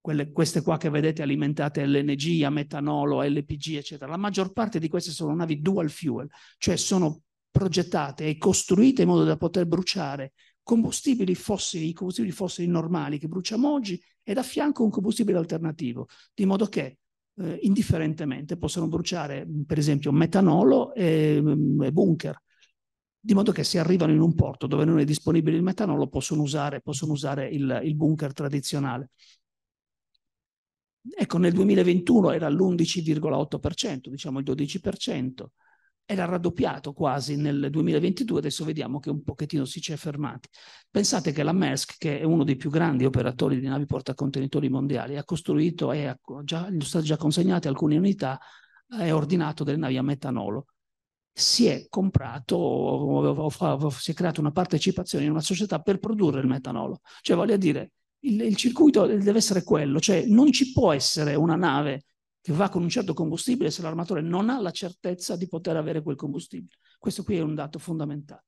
quelle, queste qua che vedete alimentate a LNG, a metanolo, a LPG, eccetera, la maggior parte di queste sono navi dual fuel, cioè sono progettate e costruite in modo da poter bruciare combustibili fossili, i combustibili fossili normali che bruciamo oggi ed a fianco un combustibile alternativo, di modo che eh, indifferentemente, possono bruciare mm, per esempio metanolo e, mm, e, bunker, di modo che se arrivano in un porto dove non è disponibile il metanolo possono usare, possono usare il, il bunker tradizionale. Ecco, nel 2021 era l'11,8%, diciamo il 12%, era raddoppiato quasi nel 2022, adesso vediamo che un pochettino si ci è fermati. Pensate che la Maersk, che è uno dei più grandi operatori di navi portacontenitori mondiali, ha costruito e gli sono già consegnate alcune unità e eh, ordinato delle navi a metanolo. Si è comprato, si è creata una partecipazione in una società per produrre il metanolo. Cioè, voglio dire, il, il circuito deve essere quello, cioè non ci può essere una nave che va con un certo combustibile se l'armatore non ha la certezza di poter avere quel combustibile. Questo qui è un dato fondamentale.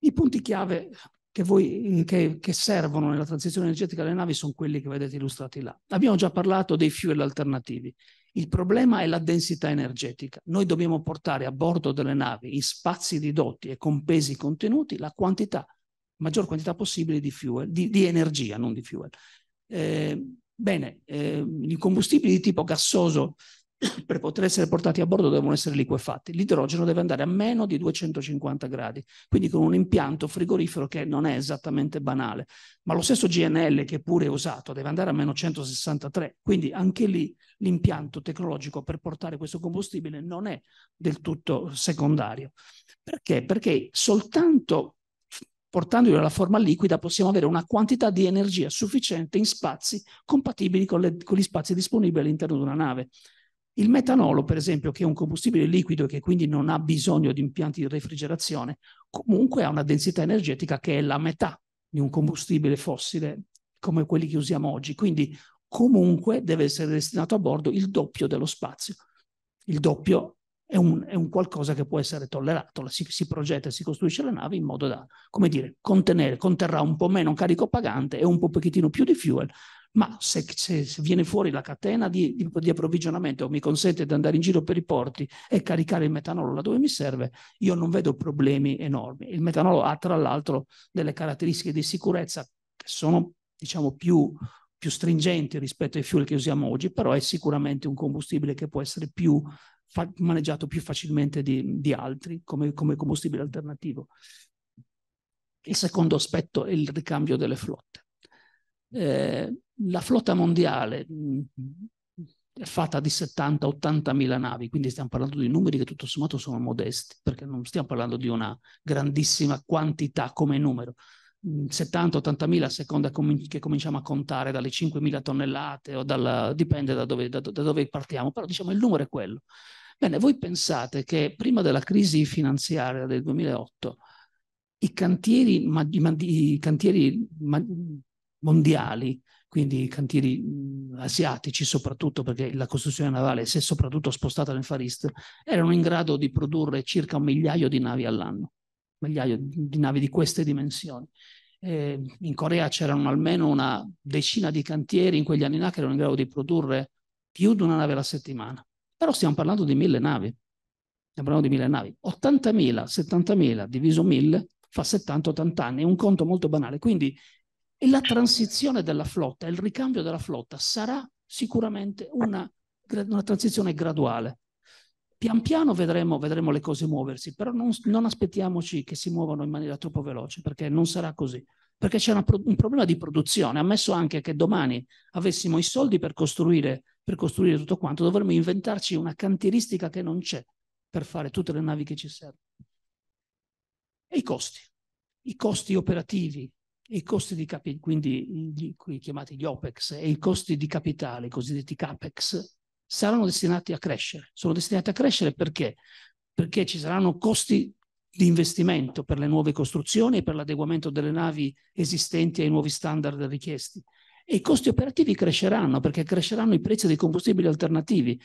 I punti chiave che, voi, che, che, servono nella transizione energetica delle navi sono quelli che vedete illustrati là. Abbiamo già parlato dei fuel alternativi. Il problema è la densità energetica. Noi dobbiamo portare a bordo delle navi, in spazi ridotti e con pesi contenuti, la quantità, maggior quantità possibile di fuel, di, di energia, non di fuel. Eh, Bene, eh, i combustibili di tipo gassoso per poter essere portati a bordo devono essere liquefatti. L'idrogeno deve andare a meno di 250 gradi, quindi con un impianto frigorifero che non è esattamente banale, ma lo stesso GNL che pure è usato deve andare a meno 163, quindi anche lì l'impianto tecnologico per portare questo combustibile non è del tutto secondario. Perché? Perché soltanto Portandoli alla forma liquida possiamo avere una quantità di energia sufficiente in spazi compatibili con, le, con gli spazi disponibili all'interno di una nave. Il metanolo, per esempio, che è un combustibile liquido e che quindi non ha bisogno di impianti di refrigerazione, comunque ha una densità energetica che è la metà di un combustibile fossile come quelli che usiamo oggi. Quindi comunque deve essere destinato a bordo il doppio dello spazio. Il doppio è un, è un, qualcosa che può essere tollerato, si, si progetta e si costruisce la nave in modo da, come dire, contenere, conterrà un po' meno carico pagante e un po' pochettino più di fuel, ma se, se, se viene fuori la catena di, di, di, approvvigionamento mi consente di andare in giro per i porti e caricare il metanolo laddove mi serve, io non vedo problemi enormi. Il metanolo ha tra l'altro delle caratteristiche di sicurezza che sono, diciamo, più stringenti rispetto ai fuel che usiamo oggi, però è sicuramente un combustibile che può essere più fa- maneggiato più facilmente di, di altri come, come combustibile alternativo. Il secondo aspetto è il ricambio delle flotte. Eh, la flotta mondiale è fatta di 70-80 mila navi, quindi stiamo parlando di numeri che tutto sommato sono modesti, perché non stiamo parlando di una grandissima quantità come numero. 70-80 mila a seconda che cominciamo a contare dalle 5 mila tonnellate o dalla, dipende da dove, da, da dove partiamo, però diciamo il numero è quello. Bene, voi pensate che prima della crisi finanziaria del 2008 i cantieri, ma, i cantieri ma, mondiali, quindi i cantieri mm, asiatici soprattutto perché la costruzione navale si è soprattutto spostata nel Far East, erano in grado di produrre circa un migliaio di navi all'anno, un migliaio di navi di queste dimensioni. Eh, in Corea c'erano almeno una decina di cantieri in quegli anni là che erano in grado di produrre più di una nave alla settimana. Però stiamo parlando di mille navi. Stiamo parlando di mille navi. 80.000, 70.000 diviso 1.000 fa 70-80 anni, è un conto molto banale. Quindi la transizione della flotta, il ricambio della flotta sarà sicuramente una, una transizione graduale. Pian piano vedremo, vedremo le cose muoversi, però non, non, aspettiamoci che si muovano in maniera troppo veloce, perché non sarà così. Perché c'è una, un problema di produzione. Ammesso anche che domani avessimo i soldi per costruire per costruire tutto quanto, dovremmo inventarci una cantieristica che non c'è per fare tutte le navi che ci servono. E i costi, i costi operativi, i costi di capi- quindi gli, qui chiamati gli OPEX e i costi di capitale, i cosiddetti CAPEX, saranno destinati a crescere. Sono destinati a crescere perché? Perché ci saranno costi di investimento per le nuove costruzioni e per l'adeguamento delle navi esistenti ai nuovi standard richiesti e i costi operativi cresceranno perché cresceranno i prezzi dei combustibili alternativi.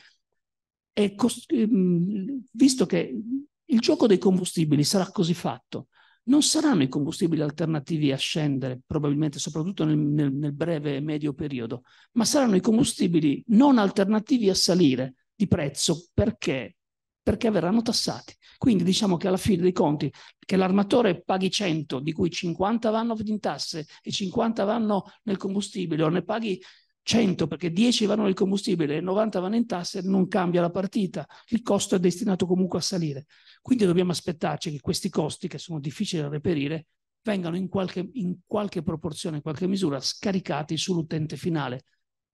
Cost- ehm, visto che il gioco dei combustibili sarà così fatto, non saranno i combustibili alternativi a scendere, probabilmente soprattutto nel, nel, nel breve e medio periodo, ma saranno i combustibili non alternativi a salire di prezzo perché perché verranno tassati. Quindi diciamo che alla fine dei conti che l'armatore paghi 100, di cui 50 vanno in tasse e 50 vanno nel combustibile, o ne paghi 100 perché 10 vanno nel combustibile e 90 vanno in tasse, non cambia la partita, il costo è destinato comunque a salire. Quindi dobbiamo aspettarci che questi costi, che sono difficili da reperire, vengano in qualche, in qualche proporzione, in qualche misura, scaricati sull'utente finale.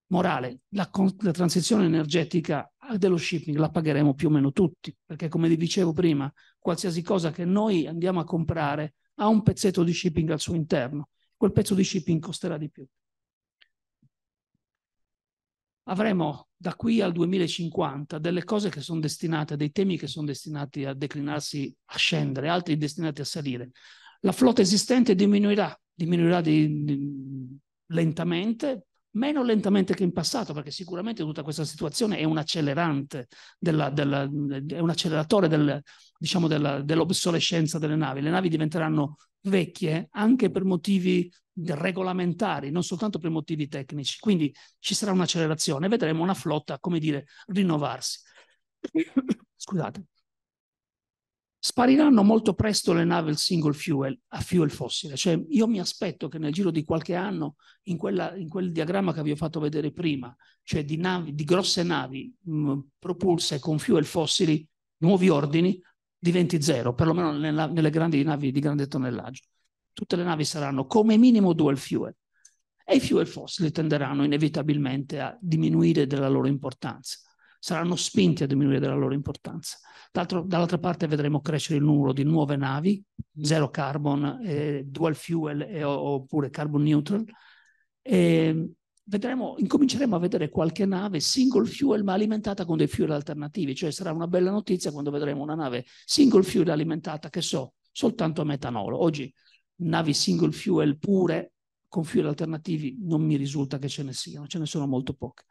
Morale, la, la transizione energetica Ah, dello shipping la pagheremo più o meno tutti, perché come vi dicevo prima, qualsiasi cosa che noi andiamo a comprare ha un pezzetto di shipping al suo interno, quel pezzo di shipping costerà di più. Avremo da qui al 2050 delle cose che sono destinate, dei temi che sono destinati a declinarsi, a scendere, altri destinati a salire. La flotta esistente diminuirà, diminuirà di, di, lentamente meno lentamente che in passato, perché sicuramente tutta questa situazione è un accelerante, della, della, è un acceleratore del, diciamo della, dell'obsolescenza delle navi. Le navi diventeranno vecchie anche per motivi regolamentari, non soltanto per motivi tecnici. Quindi ci sarà un'accelerazione, vedremo una flotta, come dire, rinnovarsi. Scusate. Spariranno molto presto le navi single fuel a fuel fossile, cioè io mi aspetto che nel giro di qualche anno in, quella, in quel diagramma che vi ho fatto vedere prima, cioè di, navi, di grosse navi mh, mm, propulse con fuel fossili, nuovi ordini, diventi zero, perlomeno nella, nelle grandi navi di grande tonnellaggio. Tutte le navi saranno come minimo dual fuel e i fuel fossili tenderanno inevitabilmente a diminuire della loro importanza saranno spinti a diminuire della loro importanza. dall'altra parte vedremo crescere il numero di nuove navi, zero carbon, eh, dual fuel eh, oppure carbon neutral. E ehm, vedremo, incominceremo a vedere qualche nave single fuel ma alimentata con dei fuel alternativi, cioè sarà una bella notizia quando vedremo una nave single fuel alimentata, che so, soltanto a metanolo. Oggi navi single fuel pure con fuel alternativi non mi risulta che ce ne siano, ce ne sono molto poche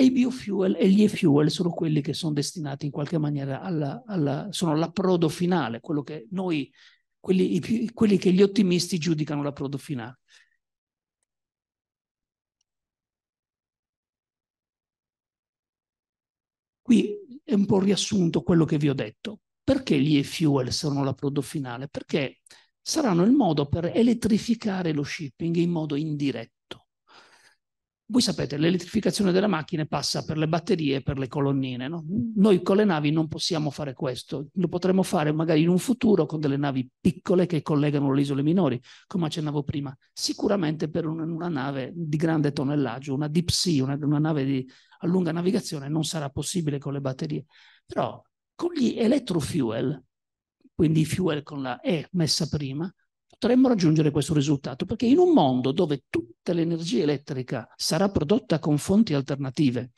e i biofuel e gli e-fuel sono quelli che sono destinati in qualche maniera alla, alla sono l'approdo finale, quello che noi, quelli, i, quelli che gli ottimisti giudicano l'approdo finale. Qui è un po' riassunto quello che vi ho detto. Perché gli e-fuel sono l'approdo finale? Perché saranno il modo per elettrificare lo shipping in modo indiretto voi sapete, l'elettrificazione delle macchine passa per le batterie e per le colonnine. No? Noi con le navi non possiamo fare questo, lo potremmo fare magari in un futuro con delle navi piccole che collegano le isole minori, come accennavo prima. Sicuramente per una, una nave di grande tonnellaggio, una deep sea, una, una nave di, a lunga navigazione, non sarà possibile con le batterie. Però con gli elettrofuel, quindi i fuel con la E messa prima, potremmo raggiungere questo risultato, perché in un mondo dove tutti prodotta l'energia elettrica sarà prodotta con fonti alternative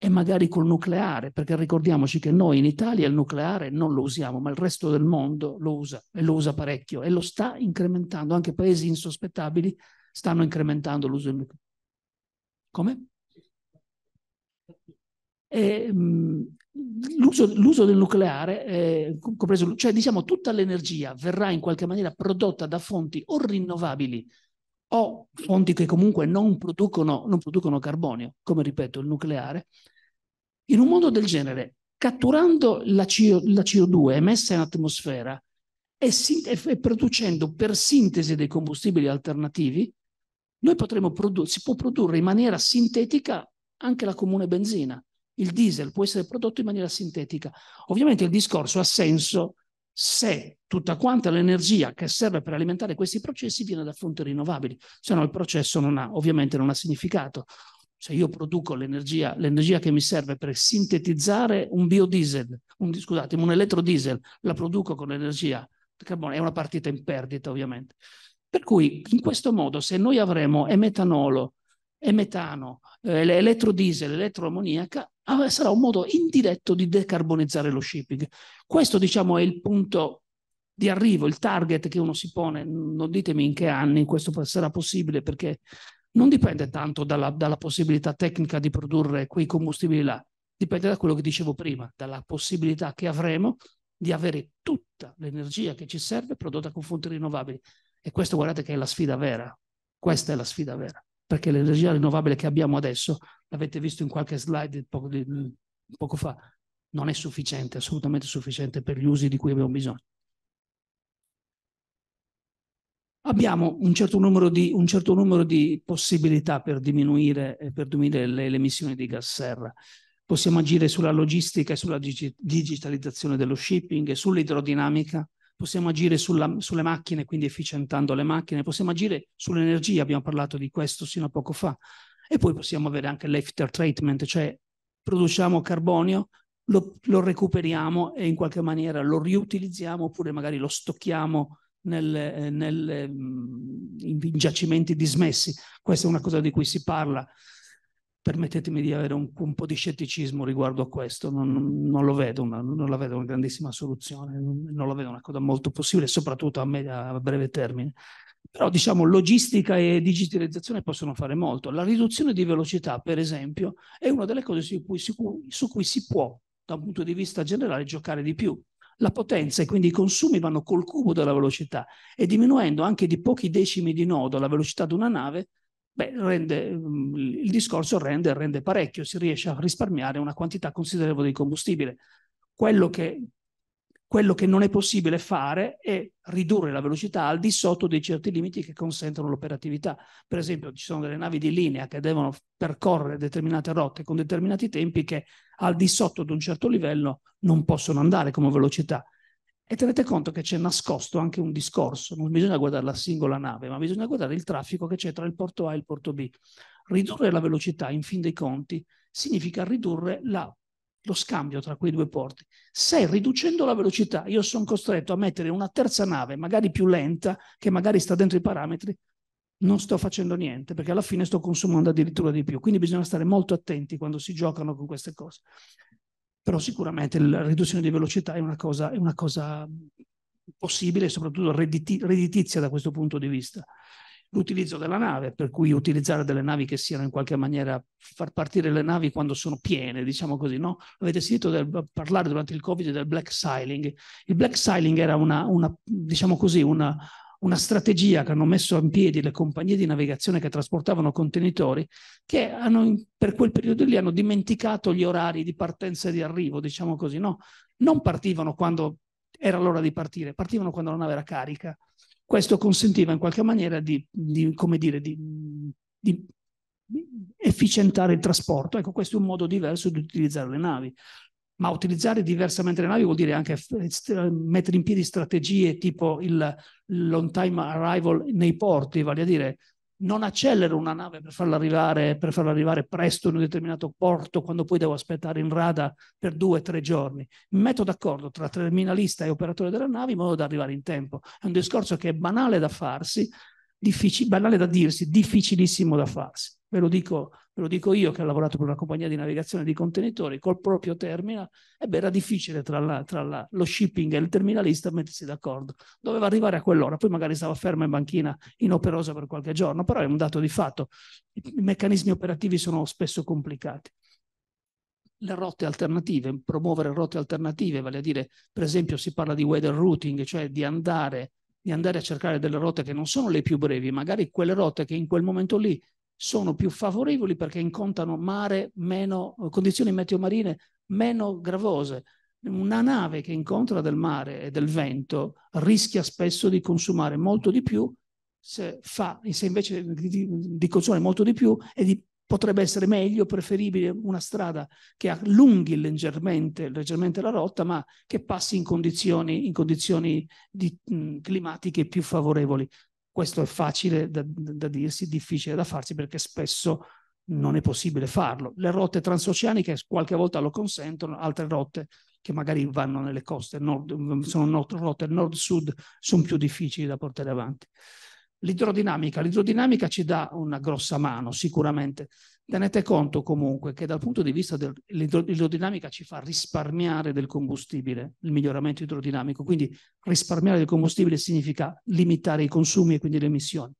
e magari col nucleare, perché ricordiamoci che noi in Italia il nucleare non lo usiamo, ma il resto del mondo lo usa e lo usa parecchio e lo sta incrementando, anche paesi insospettabili stanno incrementando l'uso del nucleare. Come? E, mh, mm, l'uso, l'uso, del nucleare, eh, compreso, cioè diciamo tutta l'energia verrà in qualche maniera prodotta da fonti o rinnovabili o fonti che comunque non producono, non producono carbonio, come ripeto il nucleare, in un mondo del genere, catturando la, CO, la CO2 emessa in atmosfera e, e, producendo per sintesi dei combustibili alternativi, noi potremo produrre, si può produrre in maniera sintetica anche la comune benzina. Il diesel può essere prodotto in maniera sintetica. Ovviamente il discorso ha senso se tutta quanta l'energia che serve per alimentare questi processi viene da fonti rinnovabili, se no il processo non ha, ovviamente non ha significato. Se io produco l'energia, l'energia che mi serve per sintetizzare un biodiesel, un, scusate, un elettrodiesel, la produco con l'energia di carbone, è una partita in perdita ovviamente. Per cui in questo modo se noi avremo e metanolo, e metano, eh, elettrodiesel, elettroammoniaca, Ah, sarà un modo indiretto di decarbonizzare lo shipping. Questo, diciamo, è il punto di arrivo, il target che uno si pone. Non ditemi in che anni questo sarà possibile, perché non dipende tanto dalla, dalla possibilità tecnica di produrre quei combustibili là, dipende da quello che dicevo prima, dalla possibilità che avremo di avere tutta l'energia che ci serve prodotta con fonti rinnovabili. E questo guardate che è la sfida vera, questa è la sfida vera, perché l'energia rinnovabile che abbiamo adesso l'avete visto in qualche slide poco, di, mm, poco fa, non è sufficiente, assolutamente sufficiente per gli usi di cui abbiamo bisogno. Abbiamo un certo numero di, certo numero di possibilità per diminuire, eh, per diminuire le, le, emissioni di gas serra. Possiamo agire sulla logistica e sulla digi digitalizzazione dello shipping, sull'idrodinamica, possiamo agire sulla, sulle macchine, quindi efficientando le macchine, possiamo agire sull'energia, abbiamo parlato di questo sino a poco fa, e poi possiamo avere anche l'after treatment, cioè produciamo carbonio, lo, lo recuperiamo e in qualche maniera lo riutilizziamo oppure magari lo stocchiamo nel, eh, nel, ehm, in giacimenti dismessi. Questa è una cosa di cui si parla. Permettetemi di avere un, un po' di scetticismo riguardo a questo, non, non lo vedo una, non la vedo una grandissima soluzione, non, non la vedo una cosa molto possibile, soprattutto a, me, a breve termine. Però diciamo logistica e digitalizzazione possono fare molto. La riduzione di velocità, per esempio, è una delle cose su cui, su cui, su cui si può, da un punto di vista generale, giocare di più la potenza e quindi i consumi vanno col cubo della velocità e diminuendo anche di pochi decimi di nodo la velocità di una nave, beh, rende, mhmm, il discorso rende, rende parecchio, si riesce a risparmiare una quantità considerevole di combustibile. Quello che quello che non è possibile fare è ridurre la velocità al di sotto dei certi limiti che consentono l'operatività. Per esempio, ci sono delle navi di linea che devono percorrere determinate rotte con determinati tempi che al di sotto di un certo livello non possono andare come velocità. E tenete conto che c'è nascosto anche un discorso, non bisogna guardare la singola nave, ma bisogna guardare il traffico che c'è tra il porto A e il porto B. Ridurre la velocità, in fin dei conti, significa ridurre la lo scambio tra quei due porti. Se riducendo la velocità io sono costretto a mettere una terza nave, magari più lenta, che magari sta dentro i parametri, non sto facendo niente perché alla fine sto consumando addirittura di più. Quindi bisogna stare molto attenti quando si giocano con queste cose. Però sicuramente la riduzione di velocità è una cosa, è una cosa possibile soprattutto redditizia da questo punto di vista l'utilizzo della nave, per cui utilizzare delle navi che siano in qualche maniera far partire le navi quando sono piene, diciamo così, no? Avete sentito del, parlare durante il Covid del black siling. Il black siling era una, una diciamo così, una, una strategia che hanno messo in piedi le compagnie di navigazione che trasportavano contenitori che hanno, per quel periodo lì hanno dimenticato gli orari di partenza e di arrivo, diciamo così, no? Non partivano quando era l'ora di partire, partivano quando la nave era carica. Questo consentiva in qualche maniera di, di come dire, di, di efficientare il trasporto. Ecco, questo è un modo diverso di utilizzare le navi. Ma utilizzare diversamente le navi vuol dire anche mettere in piedi strategie tipo il long time arrival nei porti, vale a dire non accelero una nave per farla, arrivare, per farla arrivare presto in un determinato porto quando poi devo aspettare in rada per due o tre giorni. metto d'accordo tra terminalista e operatore della nave in modo da arrivare in tempo. È un discorso che è banale da farsi, difficil- banale da dirsi, difficilissimo da farsi ve lo, dico, ve lo dico io che ho lavorato per una compagnia di navigazione di contenitori col proprio terminal, ebbene era difficile tra, la, tra la, lo shipping e il terminalista mettersi d'accordo. Doveva arrivare a quell'ora, poi magari stava ferma in banchina inoperosa per qualche giorno, però è un dato di fatto. I meccanismi operativi sono spesso complicati le rotte alternative, promuovere rotte alternative, vale a dire, per esempio, si parla di weather routing, cioè di andare, di andare, a cercare delle rotte che non sono le più brevi, magari quelle rotte che in quel momento lì sono più favorevoli perché incontrano mare meno, condizioni meteomarine meno gravose. Una nave che incontra del mare e del vento rischia spesso di consumare molto di più, se, fa, se invece di, di consumare molto di più e di potrebbe essere meglio, preferibile una strada che allunghi leggermente, leggermente la rotta, ma che passi in condizioni, in condizioni di, mh, mm, climatiche più favorevoli. Questo è facile da, da dirsi, difficile da farsi perché spesso non è possibile farlo. Le rotte transoceaniche qualche volta lo consentono, altre rotte che magari vanno nelle coste, nord, sono rotte nord-sud, sono più difficili da portare avanti. L'idrodinamica, l'idrodinamica ci dà una grossa mano sicuramente. Tenete conto comunque che dal punto di vista dell'idrodinamica ci fa risparmiare del combustibile, il miglioramento idrodinamico, quindi risparmiare del combustibile significa limitare i consumi e quindi le emissioni.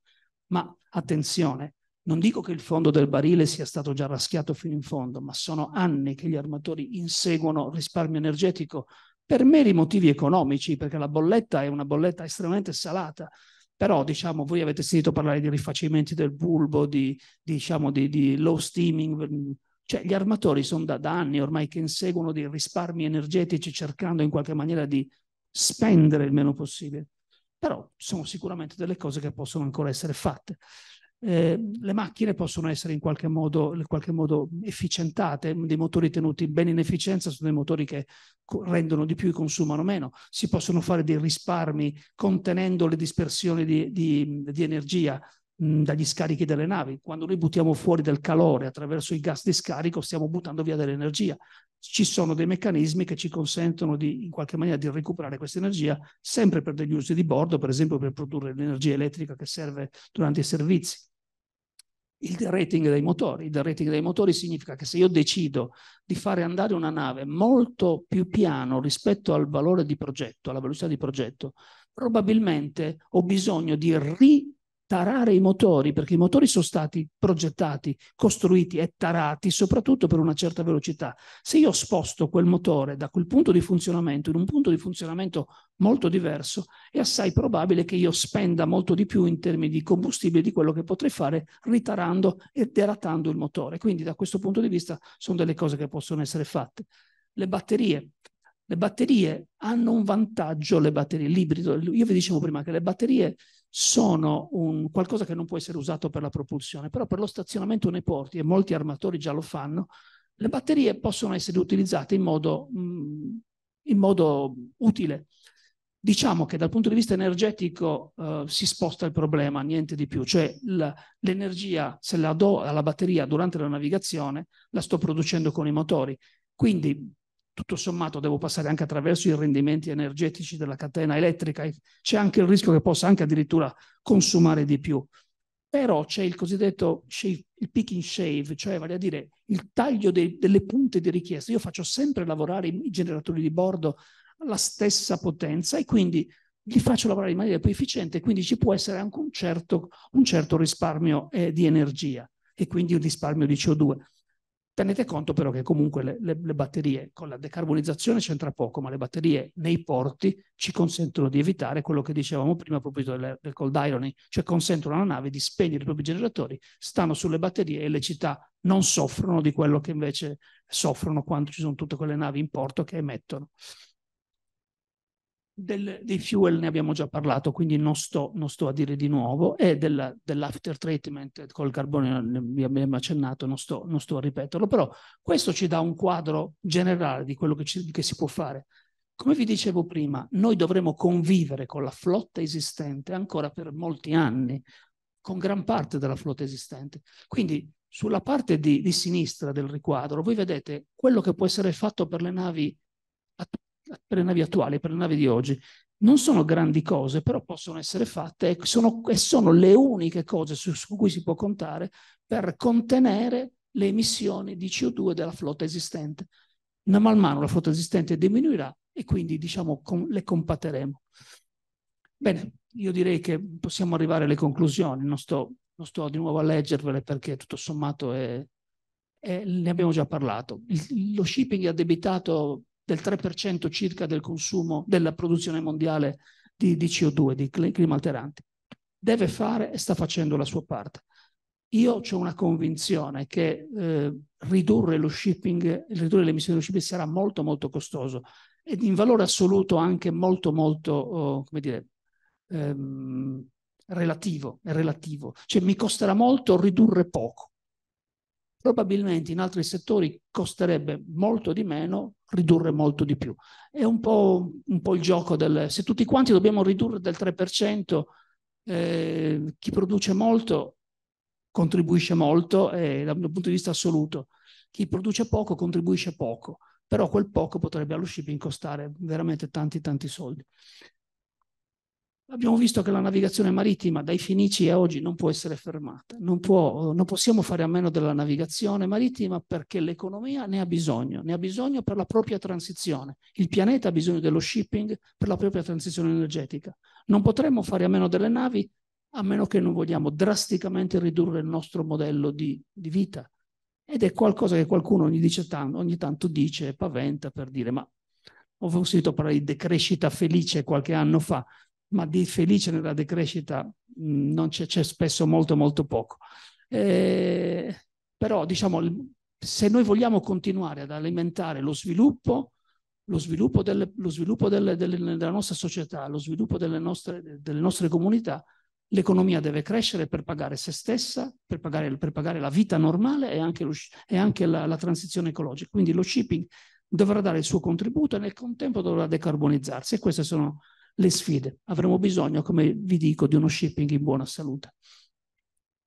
Ma attenzione, non dico che il fondo del barile sia stato già raschiato fino in fondo, ma sono anni che gli armatori inseguono risparmio energetico per meri motivi economici, perché la bolletta è una bolletta estremamente salata però diciamo, voi avete sentito parlare di rifacimenti del bulbo, di, diciamo, di, di low steaming, mm, cioè gli armatori sono da, da, anni ormai che inseguono dei risparmi energetici cercando in qualche maniera di spendere il meno possibile. Però sono sicuramente delle cose che possono ancora essere fatte eh, le macchine possono essere in qualche modo, in qualche modo efficientate, dei motori tenuti bene in efficienza sono dei motori che rendono di più e consumano meno, si possono fare dei risparmi contenendo le dispersioni di, di, di energia mh, dagli scarichi delle navi, quando noi buttiamo fuori del calore attraverso i gas di scarico stiamo buttando via dell'energia, ci sono dei meccanismi che ci consentono di, in qualche maniera di recuperare questa energia sempre per degli usi di bordo, per esempio per produrre l'energia elettrica che serve durante i servizi il rating dei motori. Il rating dei motori significa che se io decido di fare andare una nave molto più piano rispetto al valore di progetto, alla velocità di progetto, probabilmente ho bisogno di ri tarare i motori, perché i motori sono stati progettati, costruiti e tarati soprattutto per una certa velocità. Se io sposto quel motore da quel punto di funzionamento in un punto di funzionamento molto diverso, è assai probabile che io spenda molto di più in termini di combustibile di quello che potrei fare ritarando e deratando il motore. Quindi da questo punto di vista sono delle cose che possono essere fatte. Le batterie, le batterie hanno un vantaggio, le batterie, l'ibrido. Io vi dicevo prima che le batterie sono un, qualcosa che non può essere usato per la propulsione, però per lo stazionamento nei porti, e molti armatori già lo fanno, le batterie possono essere utilizzate in modo, mm, in modo utile. Diciamo che dal punto di vista energetico eh, si sposta il problema, niente di più, cioè l'energia se la do alla batteria durante la navigazione la sto producendo con i motori, quindi tutto sommato devo passare anche attraverso i rendimenti energetici della catena elettrica, e c'è anche il rischio che possa anche addirittura consumare di più. Però c'è il cosiddetto shave, il pick and shave, cioè vale a dire il taglio dei, delle punte di richiesta. Io faccio sempre lavorare i generatori di bordo alla stessa potenza e quindi li faccio lavorare in maniera più efficiente, quindi ci può essere anche un certo, un certo risparmio eh, di energia e quindi un risparmio di CO2. Tenete conto però che comunque le, le, le, batterie con la decarbonizzazione c'entra poco, ma le batterie nei porti ci consentono di evitare quello che dicevamo prima a proposito del, del cold ironing, cioè consentono alla nave di spegnere i propri generatori, stanno sulle batterie e le città non soffrono di quello che invece soffrono quando ci sono tutte quelle navi in porto che emettono del, dei fuel ne abbiamo già parlato, quindi non sto, non sto a dire di nuovo, e della, dell'after treatment col carbone ne abbiamo accennato, non sto, non sto, a ripeterlo, però questo ci dà un quadro generale di quello che, ci, che si può fare. Come vi dicevo prima, noi dovremo convivere con la flotta esistente ancora per molti anni, con gran parte della flotta esistente. Quindi sulla parte di, di sinistra del riquadro voi vedete quello che può essere fatto per le navi per le navi attuali, per le navi di oggi, non sono grandi cose, però possono essere fatte e sono, e sono le uniche cose su, su, cui si può contare per contenere le emissioni di CO2 della flotta esistente. Man mano la flotta esistente diminuirà e quindi diciamo com le compateremo. Bene, io direi che possiamo arrivare alle conclusioni, non sto, non sto di nuovo a leggervele perché tutto sommato è, è, ne abbiamo già parlato. Il, lo shipping è debitato del 3% circa del consumo della produzione mondiale di, di CO2, di clima alteranti. Deve fare e sta facendo la sua parte. Io ho una convinzione che eh, ridurre lo shipping, ridurre le emissioni dello shipping sarà molto molto costoso e in valore assoluto anche molto molto, oh, come dire, ehm, relativo, è relativo. Cioè mi costerà molto ridurre poco probabilmente in altri settori costerebbe molto di meno, ridurre molto di più. È un po', un po il gioco del... Se tutti quanti dobbiamo ridurre del 3%, eh, chi produce molto contribuisce molto eh, dal punto di vista assoluto, chi produce poco contribuisce poco, però quel poco potrebbe allo shipping costare veramente tanti tanti soldi. Abbiamo visto che la navigazione marittima dai Fenici a oggi non può essere fermata, non, può, non, possiamo fare a meno della navigazione marittima perché l'economia ne ha bisogno, ne ha bisogno per la propria transizione, il pianeta ha bisogno dello shipping per la propria transizione energetica. Non potremmo fare a meno delle navi a meno che non vogliamo drasticamente ridurre il nostro modello di, di vita. Ed è qualcosa che qualcuno ogni, dice, ogni tanto dice e paventa per dire ma ho sentito parlare di decrescita felice qualche anno fa ma di felice nella decrescita mm, non c'è, c'è spesso molto molto poco. Eh, però diciamo, se noi vogliamo continuare ad alimentare lo sviluppo, lo sviluppo, delle, lo sviluppo delle, delle, della nostra società, lo sviluppo delle nostre, delle nostre comunità, l'economia deve crescere per pagare se stessa, per pagare, per pagare la vita normale e anche, lo, e anche la, la, transizione ecologica. Quindi lo shipping dovrà dare il suo contributo e nel contempo dovrà decarbonizzarsi e queste sono le sfide. Avremo bisogno, come vi dico, di uno shipping in buona salute.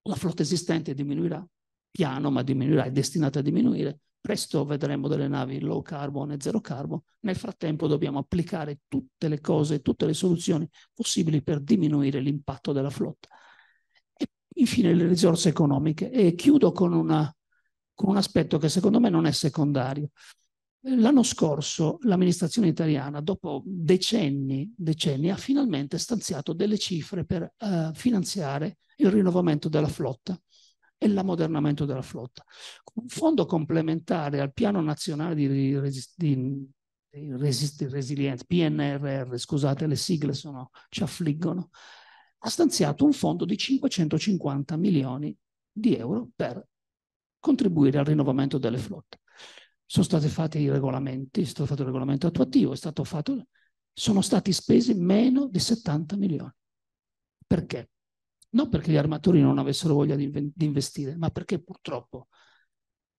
La flotta esistente diminuirà, piano ma diminuirà, è destinata a diminuire. Presto vedremo delle navi low carbon e zero carbon. Nel frattempo dobbiamo applicare tutte le cose, tutte le soluzioni possibili per diminuire l'impatto della flotta. E infine le risorse economiche. E chiudo con, una, con un aspetto che secondo me non è secondario. L'anno scorso l'amministrazione italiana, dopo decenni, decenni, ha finalmente stanziato delle cifre per eh, finanziare il rinnovamento della flotta e l'ammodernamento della flotta. Un fondo complementare al Piano Nazionale di, Resist di, Resist di Resilienza, PNRR, scusate le sigle sono, ci affliggono, ha stanziato un fondo di 550 milioni di euro per contribuire al rinnovamento delle flotte sono stati fatti i regolamenti, è stato fatto il regolamento attuativo, fatto, sono stati spesi meno di 70 milioni. Perché? Non perché gli armatori non avessero voglia di, di investire, ma perché purtroppo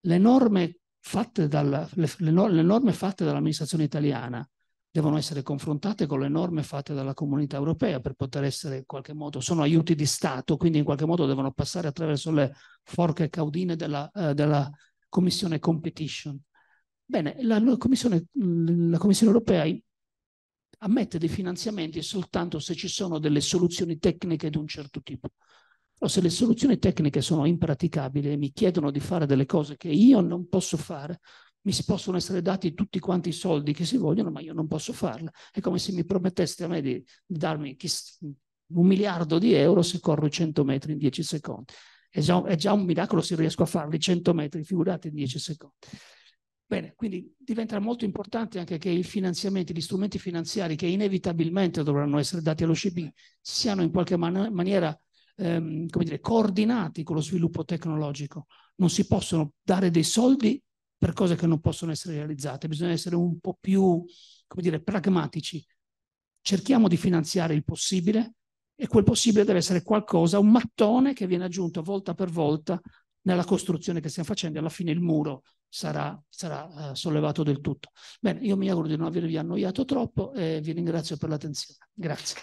le norme fatte, dalla, le, le norme fatte dall'amministrazione italiana devono essere confrontate con le norme fatte dalla comunità europea per poter essere in qualche modo, sono aiuti di Stato, quindi in qualche modo devono passare attraverso le forche caudine della, eh, della Commissione Competition. Bene, la, commissione, la Commissione europea ammette dei finanziamenti soltanto se ci sono delle soluzioni tecniche di un certo tipo. Però se le soluzioni tecniche sono impraticabili e mi chiedono di fare delle cose che io non posso fare, mi si possono essere dati tutti quanti i soldi che si vogliono, ma io non posso farla. È come se mi prometteste a me di, di darmi un miliardo di euro se corro 100 metri in 10 secondi. È già, è già un miracolo se riesco a farli 100 metri, figurati in 10 secondi. Bene, quindi diventa molto importante anche che i finanziamenti, gli strumenti finanziari che inevitabilmente dovranno essere dati allo all'OCB siano in qualche man- maniera ehm, dire, coordinati con lo sviluppo tecnologico. Non si possono dare dei soldi per cose che non possono essere realizzate, bisogna essere un po' più dire, pragmatici. Cerchiamo di finanziare il possibile e quel possibile deve essere qualcosa, un mattone che viene aggiunto volta per volta nella costruzione che stiamo facendo, alla fine il muro sarà, sarà uh, sollevato del tutto. Bene, io mi auguro di non avervi annoiato troppo e vi ringrazio per l'attenzione. Grazie.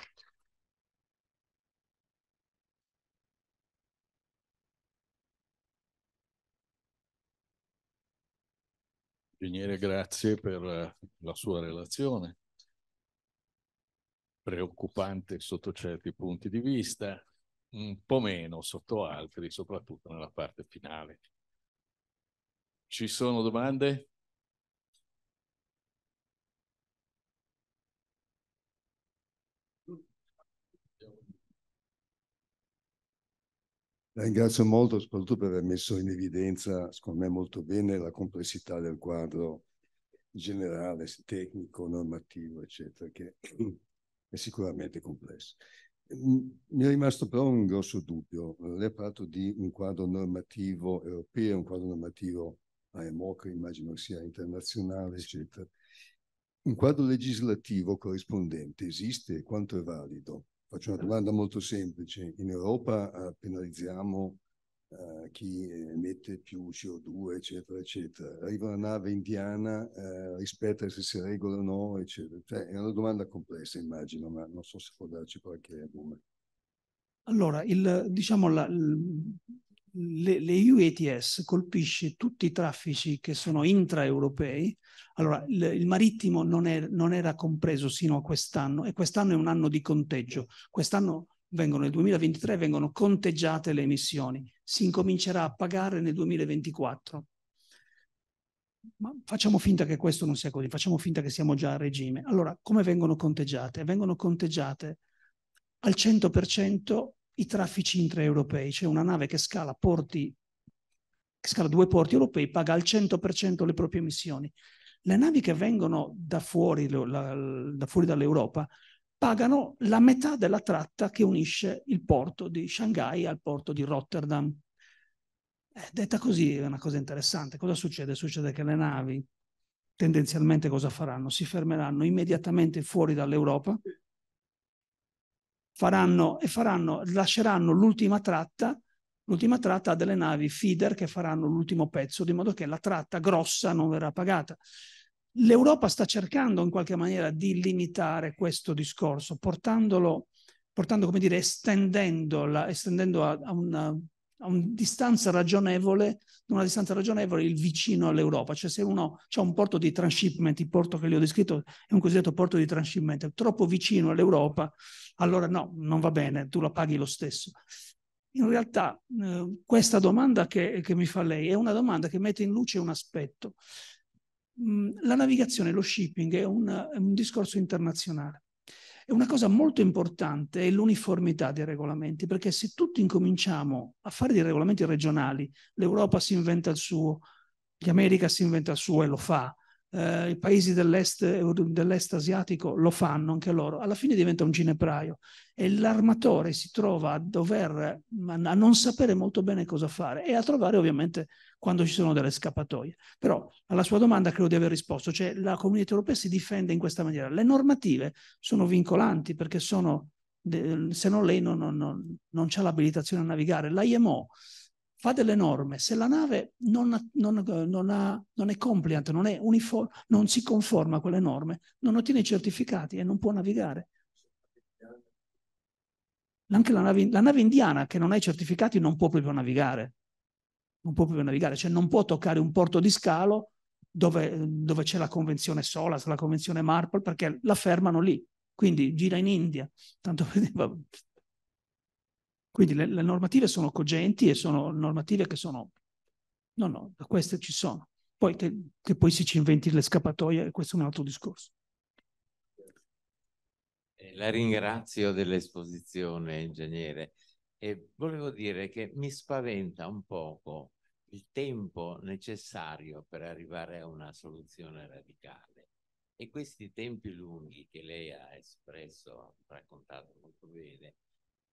Ingegnere, grazie per eh, la sua relazione, preoccupante sotto certi punti di vista, un po' meno sotto altri, soprattutto nella parte finale. Ci sono domande? Ringrazio molto soprattutto per aver messo in evidenza, secondo me molto bene, la complessità del quadro generale, tecnico, normativo, eccetera, che è sicuramente complesso. Mi è rimasto però un grosso dubbio. Lei ha parlato di un quadro normativo europeo, un quadro normativo AMO, che immagino sia internazionale, eccetera. Un quadro legislativo corrispondente esiste e quanto è valido? Faccio una domanda molto semplice. In Europa eh, penalizziamo eh, chi emette più CO2, eccetera, eccetera. Arriva la nave indiana, eh, rispetta se si regola o no, eccetera. Cioè, è una domanda complessa, immagino, ma non so se può darci qualche nome. Allora, il, diciamo, la, le, le EU ETS colpisce tutti i traffici che sono intraeuropei. Allora, il, il marittimo non, è, non era compreso sino a quest'anno e quest'anno è un anno di conteggio. Quest'anno vengono nel 2023 vengono conteggiate le emissioni, si incomincerà a pagare nel 2024. Ma facciamo finta che questo non sia così, facciamo finta che siamo già a regime. Allora, come vengono conteggiate? Vengono conteggiate al 100% i traffici intraeuropei, cioè una nave che scala, porti, che scala due porti europei paga al 100% le proprie emissioni. Le navi che vengono da fuori, la, da fuori dall'Europa pagano la metà della tratta che unisce il porto di Shanghai al porto di Rotterdam. Eh, detta così è una cosa interessante. Cosa succede? Succede che le navi tendenzialmente cosa faranno? Si fermeranno immediatamente fuori dall'Europa faranno, e faranno, lasceranno l'ultima tratta, l'ultima tratta delle navi feeder che faranno l'ultimo pezzo, di modo che la tratta grossa non verrà pagata. L'Europa sta cercando in qualche maniera di limitare questo discorso, portandolo, portando, come dire, estendendo, estendendo a, a, una, a un distanza ragionevole, una distanza ragionevole il vicino all'Europa. Cioè se uno ha un porto di transshipment, il porto che le ho descritto è un cosiddetto porto di transshipment, è troppo vicino all'Europa, allora no, non va bene, tu la paghi lo stesso. In realtà eh, questa domanda che, che mi fa lei è una domanda che mette in luce un aspetto la navigazione, lo shipping è, una, è un discorso internazionale. E una cosa molto importante è l'uniformità dei regolamenti, perché se tutti incominciamo a fare dei regolamenti regionali, l'Europa si inventa il suo, l'America si inventa il suo e lo fa, eh, i paesi dell'est, dell'est, asiatico lo fanno anche loro, alla fine diventa un ginepraio e l'armatore si trova a dover, a non sapere molto bene cosa fare e a trovare ovviamente quando ci sono delle scappatoie. Però alla sua domanda credo di aver risposto, cioè la comunità europea si difende in questa maniera. Le normative sono vincolanti perché sono, se no lei non, non, non, non ha l'abilitazione a navigare. L'IMO fa delle norme, se la nave non, non, non, ha, non è compliant, non, è uniform, non si conforma a quelle norme, non ottiene i certificati e non può navigare. Anche la nave, la nave indiana che non ha i certificati non può proprio navigare, non può proprio navigare, cioè non può toccare un porto di scalo dove, dove c'è la convenzione Solas, la convenzione Marple, perché la fermano lì, quindi gira in India, tanto per dire, quindi le, le normative sono cogenti e sono normative che sono... No, no, queste ci sono. Poi che, che poi si ci inventi le scappatoie, questo è un altro discorso. Eh, la ringrazio dell'esposizione, ingegnere. E volevo dire che mi spaventa un poco il tempo necessario per arrivare a una soluzione radicale. E questi tempi lunghi che lei ha espresso, raccontato molto bene,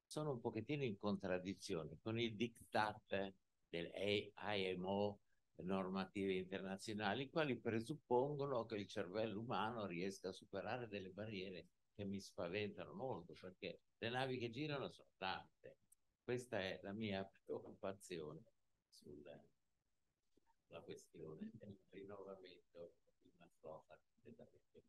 sono un pochettino in contraddizione con il diktat dell'IMO normative internazionali, quali presuppongono che il cervello umano riesca a superare delle barriere che mi spaventano molto, perché le navi che girano sono tante. Questa è la mia preoccupazione sulla questione del rinnovamento di una flota completamente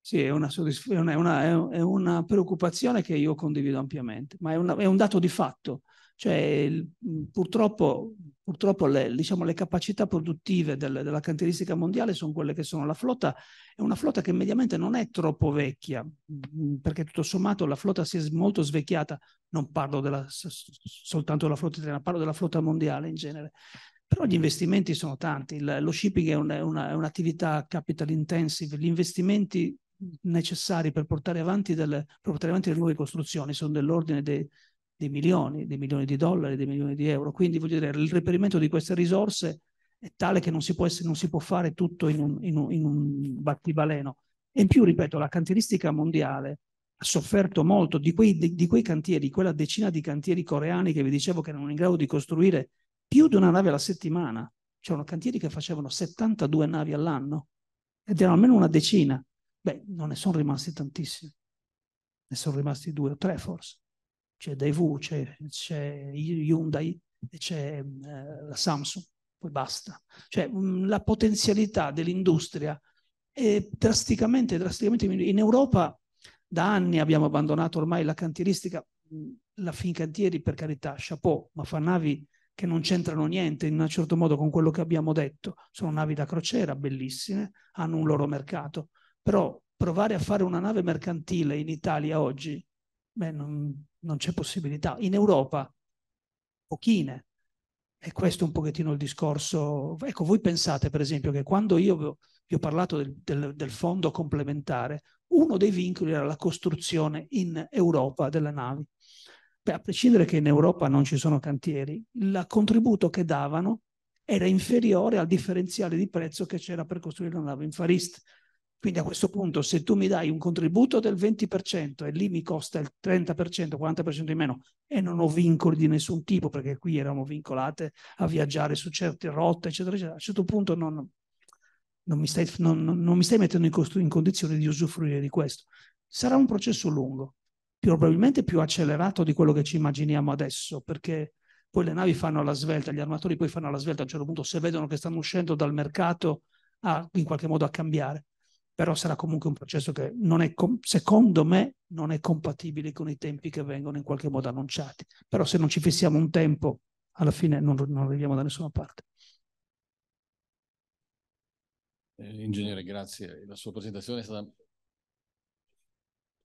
sì, è una, soddisf- è, una, è una, preoccupazione che io condivido ampiamente, ma è, una, è un dato di fatto. Cioè, il, mhmm, purtroppo, purtroppo le, diciamo, le, capacità produttive del, della cantieristica mondiale sono quelle che sono. La flotta è una flotta che mediamente non è troppo vecchia, mhmm, perché tutto sommato la flotta si è molto svecchiata. Non parlo della, soltanto della flotta italiana, parlo della flotta mondiale in genere però gli investimenti sono tanti, lo shipping è, un, è, una, è, un'attività capital intensive, gli investimenti necessari per portare avanti, delle, portare avanti le nuove costruzioni sono dell'ordine dei, dei, milioni, dei milioni di dollari, dei milioni di euro. Quindi voglio dire, il reperimento di queste risorse è tale che non si può, essere, non si può fare tutto in un, in, un, in un battibaleno. E in più, ripeto, la cantieristica mondiale ha sofferto molto di quei, di, di quei cantieri, quella decina di cantieri coreani che vi dicevo che erano in grado di costruire più di una nave alla settimana. C'erano cantieri che facevano 72 navi all'anno ed erano almeno una decina. Beh, non ne sono rimasti tantissimi, ne sono rimasti due o tre forse. C'è Daewoo, c'è, c'è Hyundai e c'è eh, la Samsung, poi basta. Cioè mh, mm, la potenzialità dell'industria è drasticamente, drasticamente diminuita. In Europa da anni abbiamo abbandonato ormai la cantieristica, mm, la Fincantieri per carità, chapeau, ma fa navi che non c'entrano niente in un certo modo con quello che abbiamo detto. Sono navi da crociera bellissime, hanno un loro mercato, però provare a fare una nave mercantile in Italia oggi, beh, non, non c'è possibilità. In Europa, pochine. E questo è un pochettino il discorso. Ecco, voi pensate, per esempio, che quando io vi ho parlato del, del, del fondo complementare, uno dei vincoli era la costruzione in Europa delle navi. Beh, a prescindere che in Europa non ci sono cantieri, il contributo che davano era inferiore al differenziale di prezzo che c'era per costruire una nave in Far East. Quindi a questo punto se tu mi dai un contributo del 20% e lì mi costa il 30%, 40% di meno e non ho vincoli di nessun tipo perché qui eravamo vincolate a viaggiare su certe rotte, eccetera, eccetera, a un certo punto non, non, mi, stai, non, non mi, stai, mettendo in, cost- in condizione di usufruire di questo. Sarà un processo lungo, più, probabilmente più accelerato di quello che ci immaginiamo adesso perché poi le navi fanno alla svelta, gli armatori poi fanno alla svelta a un certo punto se vedono che stanno uscendo dal mercato a, ah, in qualche modo a cambiare però sarà comunque un processo che è, secondo me non è compatibile con i tempi che vengono in qualche modo annunciati. Però se non ci fissiamo un tempo, alla fine non, non arriviamo da nessuna parte. Eh, ingegnere, grazie. La sua presentazione è stata...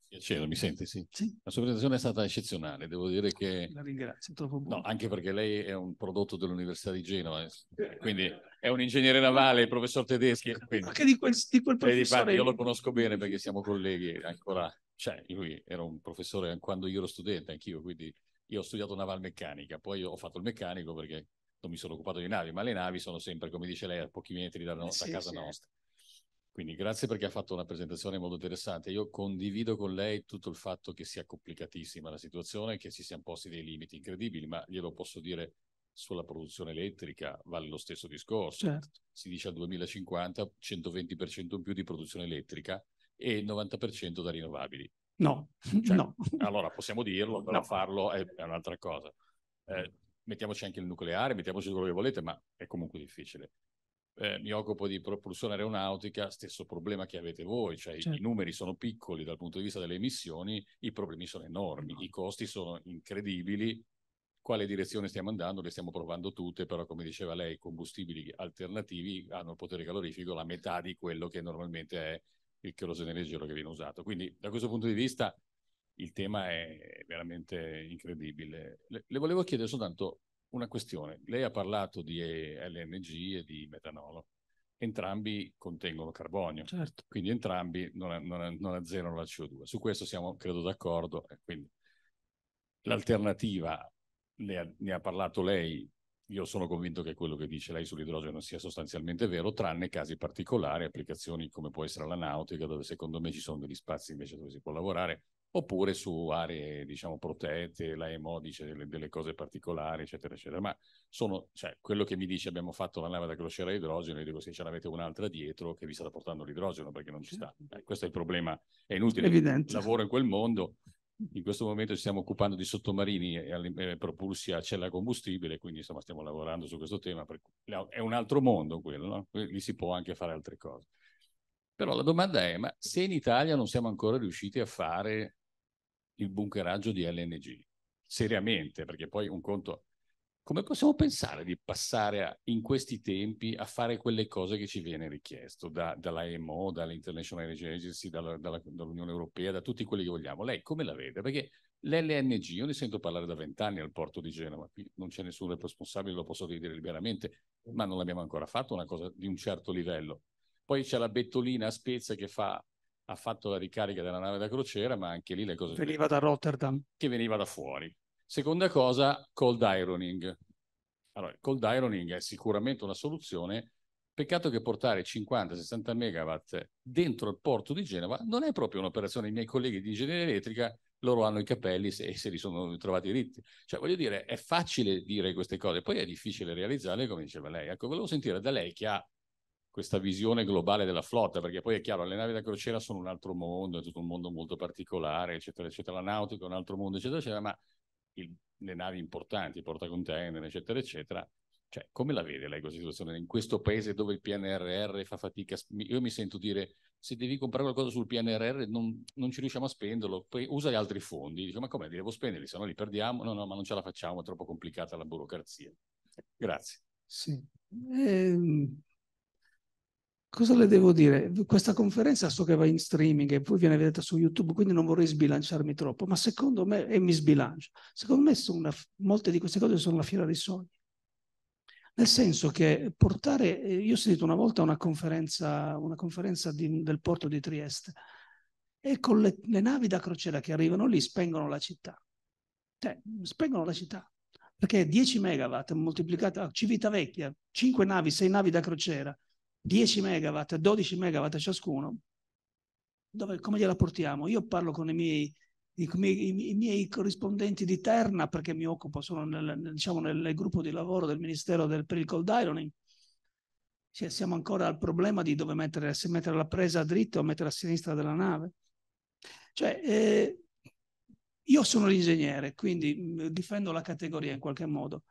Piacere, mi sente, sì. sì. La sua presentazione è stata eccezionale, devo dire che... La ringrazio, troppo buono. No, anche perché lei è un prodotto dell'Università di Genova, eh, quindi è un ingegnere navale, il professor Tedeschi. Quindi. Anche di quel, di quel professore. Di io lo conosco bene perché siamo colleghi ancora. Cioè, lui era un professore quando io ero studente, anch'io, quindi io ho studiato navalmeccanica, poi ho fatto il meccanico perché non mi sono occupato di navi, ma le navi sono sempre, come dice lei, a pochi metri dalla nostra, sì, casa sì. nostra. Quindi grazie perché ha fatto una presentazione molto interessante. Io condivido con lei tutto il fatto che sia complicatissima la situazione, che ci siano posti dei limiti incredibili, ma glielo posso dire sulla produzione elettrica vale lo stesso discorso. Certo. Si dice al 2050 120% in più di produzione elettrica e il 90% da rinnovabili. No, cioè, no. Allora possiamo dirlo, però no. farlo è, è, un'altra cosa. Eh, mettiamoci anche il nucleare, mettiamoci quello che volete, ma è comunque difficile. Eh, mi occupo di propulsione aeronautica, stesso problema che avete voi, cioè certo. i numeri sono piccoli dal punto di vista delle emissioni, i problemi sono enormi, no. i costi sono incredibili quale direzione stiamo andando, le stiamo provando tutte, però come diceva lei, i combustibili alternativi hanno il potere calorifico la metà di quello che normalmente è il cherosene leggero che viene usato. Quindi da questo punto di vista il tema è veramente incredibile. Le, le volevo chiedere soltanto una questione. Lei ha parlato di LNG e di metanolo. Entrambi contengono carbonio, certo. quindi entrambi non, non, non azzerano la CO2. Su questo siamo, credo, d'accordo. Quindi l'alternativa ne ha, ne ha parlato lei, io sono convinto che quello che dice lei sull'idrogeno sia sostanzialmente vero, tranne casi particolari, applicazioni come può essere la nautica, dove secondo me ci sono degli spazi invece dove si può lavorare, oppure su aree diciamo protette, la EMO dice delle, delle cose particolari, eccetera, eccetera. Ma sono, cioè, quello che mi dice abbiamo fatto la nave da crociera a idrogeno, io dico se ce l'avete un'altra dietro che vi sta portando l'idrogeno perché non ci sta. Certo. Eh, questo è il problema, è inutile, Evidente. lavoro in quel mondo in questo momento ci stiamo occupando di sottomarini e propulsi a cella combustibile, quindi insomma stiamo lavorando su questo tema, è un altro mondo quello, no? lì si può anche fare altre cose. Però la domanda è, ma se in Italia non siamo ancora riusciti a fare il bunkeraggio di LNG, seriamente, perché poi un conto come possiamo pensare di passare a, in questi tempi a fare quelle cose che ci viene richiesto da, EMO, dall'International Energy Agency, dalla, dalla, dall'Unione Europea, da tutti quelli che vogliamo? Lei come la vede? Perché l'LNG, io ne sento parlare da vent'anni al porto di Genova, qui non c'è nessun responsabile, lo posso dire liberamente, ma non l'abbiamo ancora fatto una cosa di un certo livello. Poi c'è la Bettolina a Spezia che fa ha fatto la ricarica della nave da crociera, ma anche lì le cose... Veniva da Rotterdam. Che veniva da fuori. Seconda cosa, cold ironing. Allora, cold ironing è sicuramente una soluzione, peccato che portare 50-60 megawatt dentro il porto di Genova non è proprio un'operazione. I miei colleghi di ingegneria elettrica loro hanno i capelli e se li sono trovati ritti. Cioè, voglio dire, è facile dire queste cose, poi è difficile realizzarle, come diceva lei. Ecco, volevo sentire da lei che ha questa visione globale della flotta, perché poi è chiaro, le navi da crociera sono un altro mondo, è tutto un mondo molto particolare, eccetera, eccetera, la nautica è un altro mondo, eccetera, eccetera, ma il, le navi importanti, i portacontainer, eccetera, eccetera. Cioè, come la vede lei questa situazione in questo paese dove il PNRR fa fatica? Io mi sento dire, se devi comprare qualcosa sul PNRR non, non ci riusciamo a spenderlo, poi usa gli altri fondi. Dico, ma come, devo spenderli, se no li perdiamo? No, no, ma non ce la facciamo, è troppo complicata la burocrazia. Grazie. Sì. Eh, Cosa le devo dire? Questa conferenza so che va in streaming e poi viene vedeta su YouTube, quindi non vorrei sbilanciarmi troppo, ma secondo me, e mi sbilancio, secondo me una, molte di queste cose sono la fiera dei sogni. Nel senso che portare, eh, io ho sentito una volta una conferenza, una conferenza di, del porto di Trieste e con le, le, navi da crociera che arrivano lì spengono la città. Cioè, spengono la città. Perché 10 megawatt moltiplicata a Civitavecchia, 5 navi, 6 navi da crociera, 10 megawatt, 12 megawatt ciascuno, dove, come gliela portiamo? Io parlo con i miei, i, i, i miei corrispondenti di Terna perché mi occupo, sono nel, nel, diciamo nel gruppo di lavoro del Ministero del, per il cold ironing. Cioè, siamo ancora al problema di dove mettere, se mettere la presa a dritta o mettere a sinistra della nave. Cioè, eh, io sono l'ingegnere, quindi mm, difendo la categoria in qualche modo.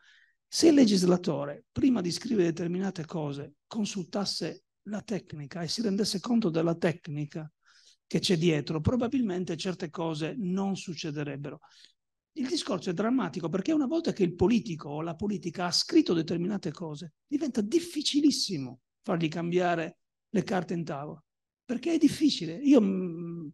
Se il legislatore, prima di scrivere determinate cose, consultasse la tecnica e si rendesse conto della tecnica che c'è dietro, probabilmente certe cose non succederebbero. Il discorso è drammatico perché una volta che il politico o la politica ha scritto determinate cose, diventa difficilissimo fargli cambiare le carte in tavola, perché è difficile. Io mh, mm,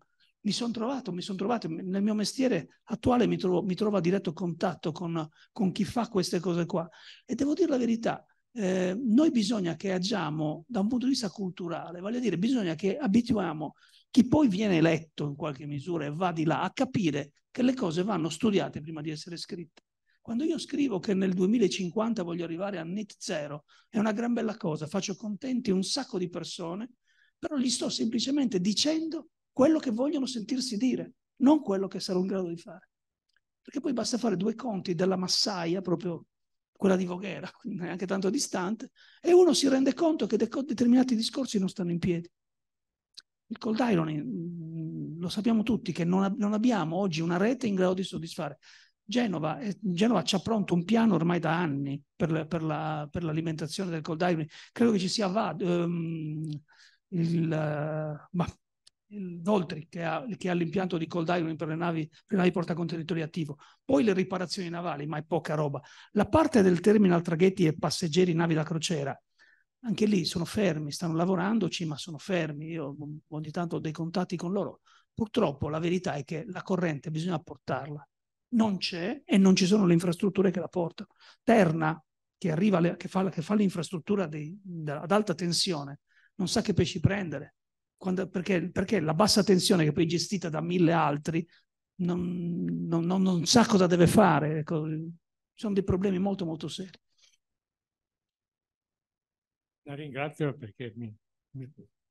mi sono trovato, mi sono trovato, nel mio mestiere attuale mi trovo, mi trovo a diretto contatto con, con, chi fa queste cose qua. E devo dire la verità, eh, noi bisogna che agiamo da un punto di vista culturale, vale a dire bisogna che abituiamo chi poi viene eletto in qualche misura e va di là a capire che le cose vanno studiate prima di essere scritte. Quando io scrivo che nel 2050 voglio arrivare a net zero, è una gran bella cosa, faccio contenti un sacco di persone, però gli sto semplicemente dicendo quello che vogliono sentirsi dire, non quello che sarò in grado di fare. Perché poi basta fare due conti della massaia, proprio quella di Voghera, neanche tanto distante, e uno si rende conto che determinati discorsi non stanno in piedi. Il cold iron, mm, lo sappiamo tutti, che non, non, abbiamo oggi una rete in grado di soddisfare. Genova, eh, Genova c'ha pronto un piano ormai da anni per, la, per, la, per l'alimentazione del cold iron. Credo che ci sia VAD, um, il, uh, ma il Voltri che ha, che ha l'impianto di cold iron per le navi, per le navi portacontenitori attivo, poi le riparazioni navali, ma è poca roba. La parte del terminal traghetti e passeggeri navi da crociera, anche lì sono fermi, stanno lavorandoci, ma sono fermi. Io ogni tanto ho dei contatti con loro. Purtroppo la verità è che la corrente bisogna portarla. Non c'è e non ci sono le infrastrutture che la portano. Terna, che, arriva, che, fa, che fa l'infrastruttura di, ad alta tensione, non sa che pesci prendere quando, perché, perché, la bassa tensione che poi è gestita da mille altri non, non, non, non sa cosa deve fare. Ecco, sono dei problemi molto molto seri. La ringrazio perché mi, mi,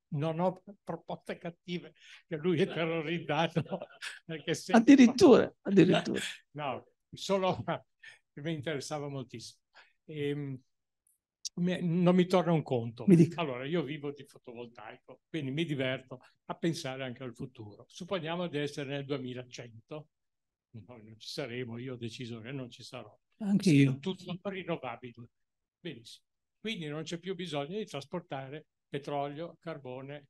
non ho proposte cattive che lui è terrorizzato. Sempre... Addirittura, addirittura. No, solo mi interessava moltissimo. E, ehm, non mi torna un conto. Allora, io vivo di fotovoltaico, quindi mi diverto a pensare anche al futuro. Supponiamo di essere nel 2100, noi non ci saremo, io ho deciso che non ci sarò. Anche io. Tutto rinnovabile. Benissimo. Quindi non c'è più bisogno di trasportare petrolio, carbone.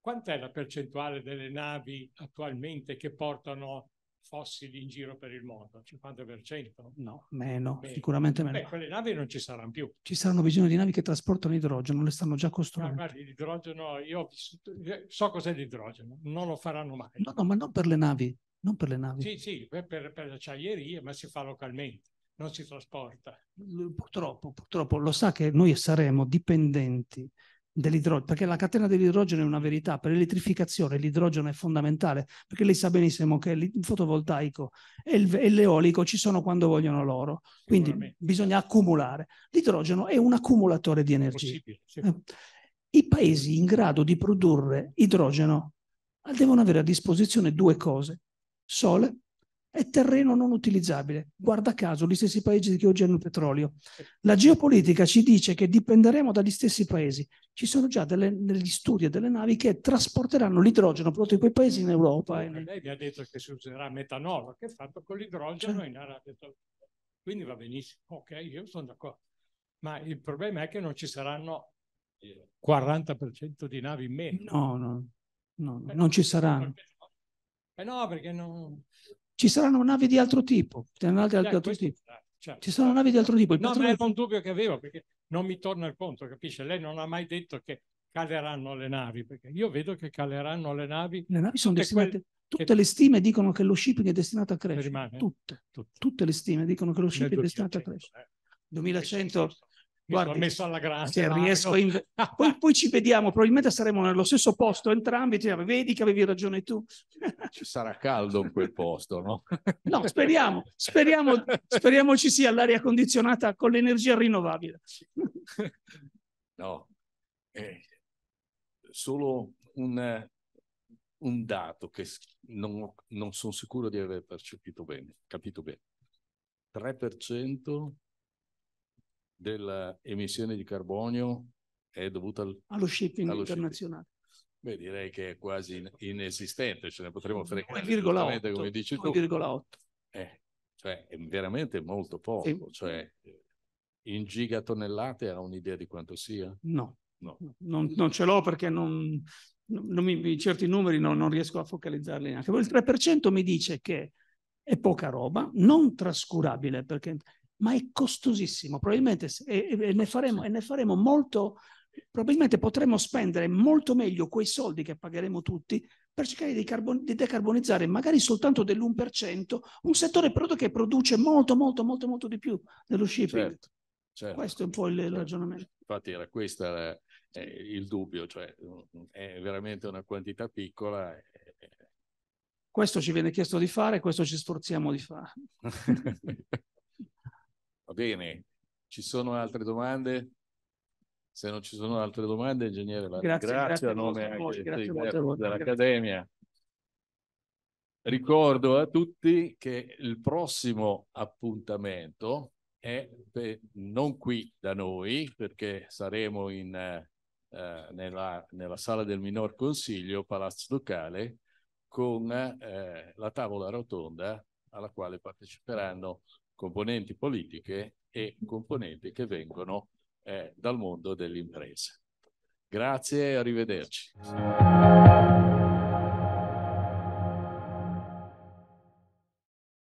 Quant'è la percentuale delle navi attualmente che portano fossili in giro per il mondo? 50%? No, meno, Beh, sicuramente meno. Beh, quelle navi non ci saranno più. Ci saranno bisogno di navi che trasportano idrogeno, le stanno già costruendo. Ma guardi, l'idrogeno, io eh, so cos'è l'idrogeno, non lo faranno mai. No, no, ma non per le navi, non per le navi. Sì, sì, per, per le acciaierie, ma si fa localmente non si trasporta. Purtroppo, purtroppo lo sa che noi saremo dipendenti dell'idrogeno, perché la catena dell'idrogeno è una verità, per l'elettrificazione l'idrogeno è fondamentale, perché lei sa benissimo che il fotovoltaico e, il, e l'eolico ci sono quando vogliono loro, quindi bisogna accumulare. L'idrogeno è un accumulatore di energia. Sì. Eh, I paesi in grado di produrre idrogeno devono avere a disposizione due cose, sole è terreno non utilizzabile. Guarda caso, gli stessi paesi che oggi hanno il petrolio. La geopolitica ci dice che dipenderemo dagli stessi paesi. Ci sono già delle, degli studi e delle navi che trasporteranno l'idrogeno prodotto in quei paesi in Europa. Lei mi ha detto che si userà metanolo, che è fatto con l'idrogeno cioè. in Arabia Saudita. Quindi va benissimo. Ok, io sono d'accordo. Ma il problema è che non ci saranno 40% eh, di navi in meno. No, no, no, no eh, non ci saranno. Eh no, perché non, ci saranno navi di altro tipo. Ci saranno, di certo, altro questo, tipo. Certo. Ci certo. navi di altro tipo. Il no, patrono... ma era un dubbio che avevo, perché non mi torna il conto, capisce? Lei non ha mai detto che caleranno le navi, perché io vedo che caleranno le navi. Le navi sono destinate... Tutte le stime dicono che lo shipping è destinato a crescere. tutte, tutte. tutte. le stime dicono che lo shipping è destinato a crescere. Eh. 2100, Guardi, messo alla grande. Se riesco in... poi, poi, ci vediamo, probabilmente saremo nello stesso posto entrambi. Diciamo, vedi che avevi ragione tu. ci sarà caldo in quel posto, no? no, speriamo, speriamo, speriamo ci sia l'aria condizionata con l'energia rinnovabile. no, eh, solo un, un, dato che non, non sono sicuro di aver percepito bene, capito bene. 3% dell'emissione di carbonio è dovuta al, allo shipping allo internazionale. Shipping. Beh, direi che è quasi inesistente, ce ne potremmo fare 1,8, come dici 1,8. Eh, cioè è veramente molto poco, e... cioè in gigatonnellate ha un'idea di quanto sia? No, no. Non, non, ce l'ho perché non, non mi, certi numeri non, non, riesco a focalizzarli neanche. Il 3% mi dice che è poca roba, non trascurabile perché ma è costosissimo, probabilmente e, e, ne, faremo, e ne faremo molto, probabilmente potremmo spendere molto meglio quei soldi che pagheremo tutti per cercare di, carbon- di decarbonizzare magari soltanto dell'1% un settore prodotto che produce molto, molto, molto, molto di più dello shipping. Certo, certo, Questo è un po' il certo. ragionamento. Infatti era questo era, eh, il dubbio, cioè è veramente una quantità piccola. Eh, eh. Questo ci viene chiesto di fare, questo ci sforziamo di fare. Va bene, ci sono altre domande? Se non ci sono altre domande, ingegnere, la grazie, grazie a nome anche voi, grazie dell'Accademia. Ricordo a tutti che il prossimo appuntamento è per, non qui da noi, perché saremo in, eh, nella, nella, sala del Minor Consiglio, Palazzo Ducale, con eh, la tavola rotonda alla quale parteciperanno componenti politiche e componenti che vengono eh, dal mondo dell'impresa. Grazie e arrivederci.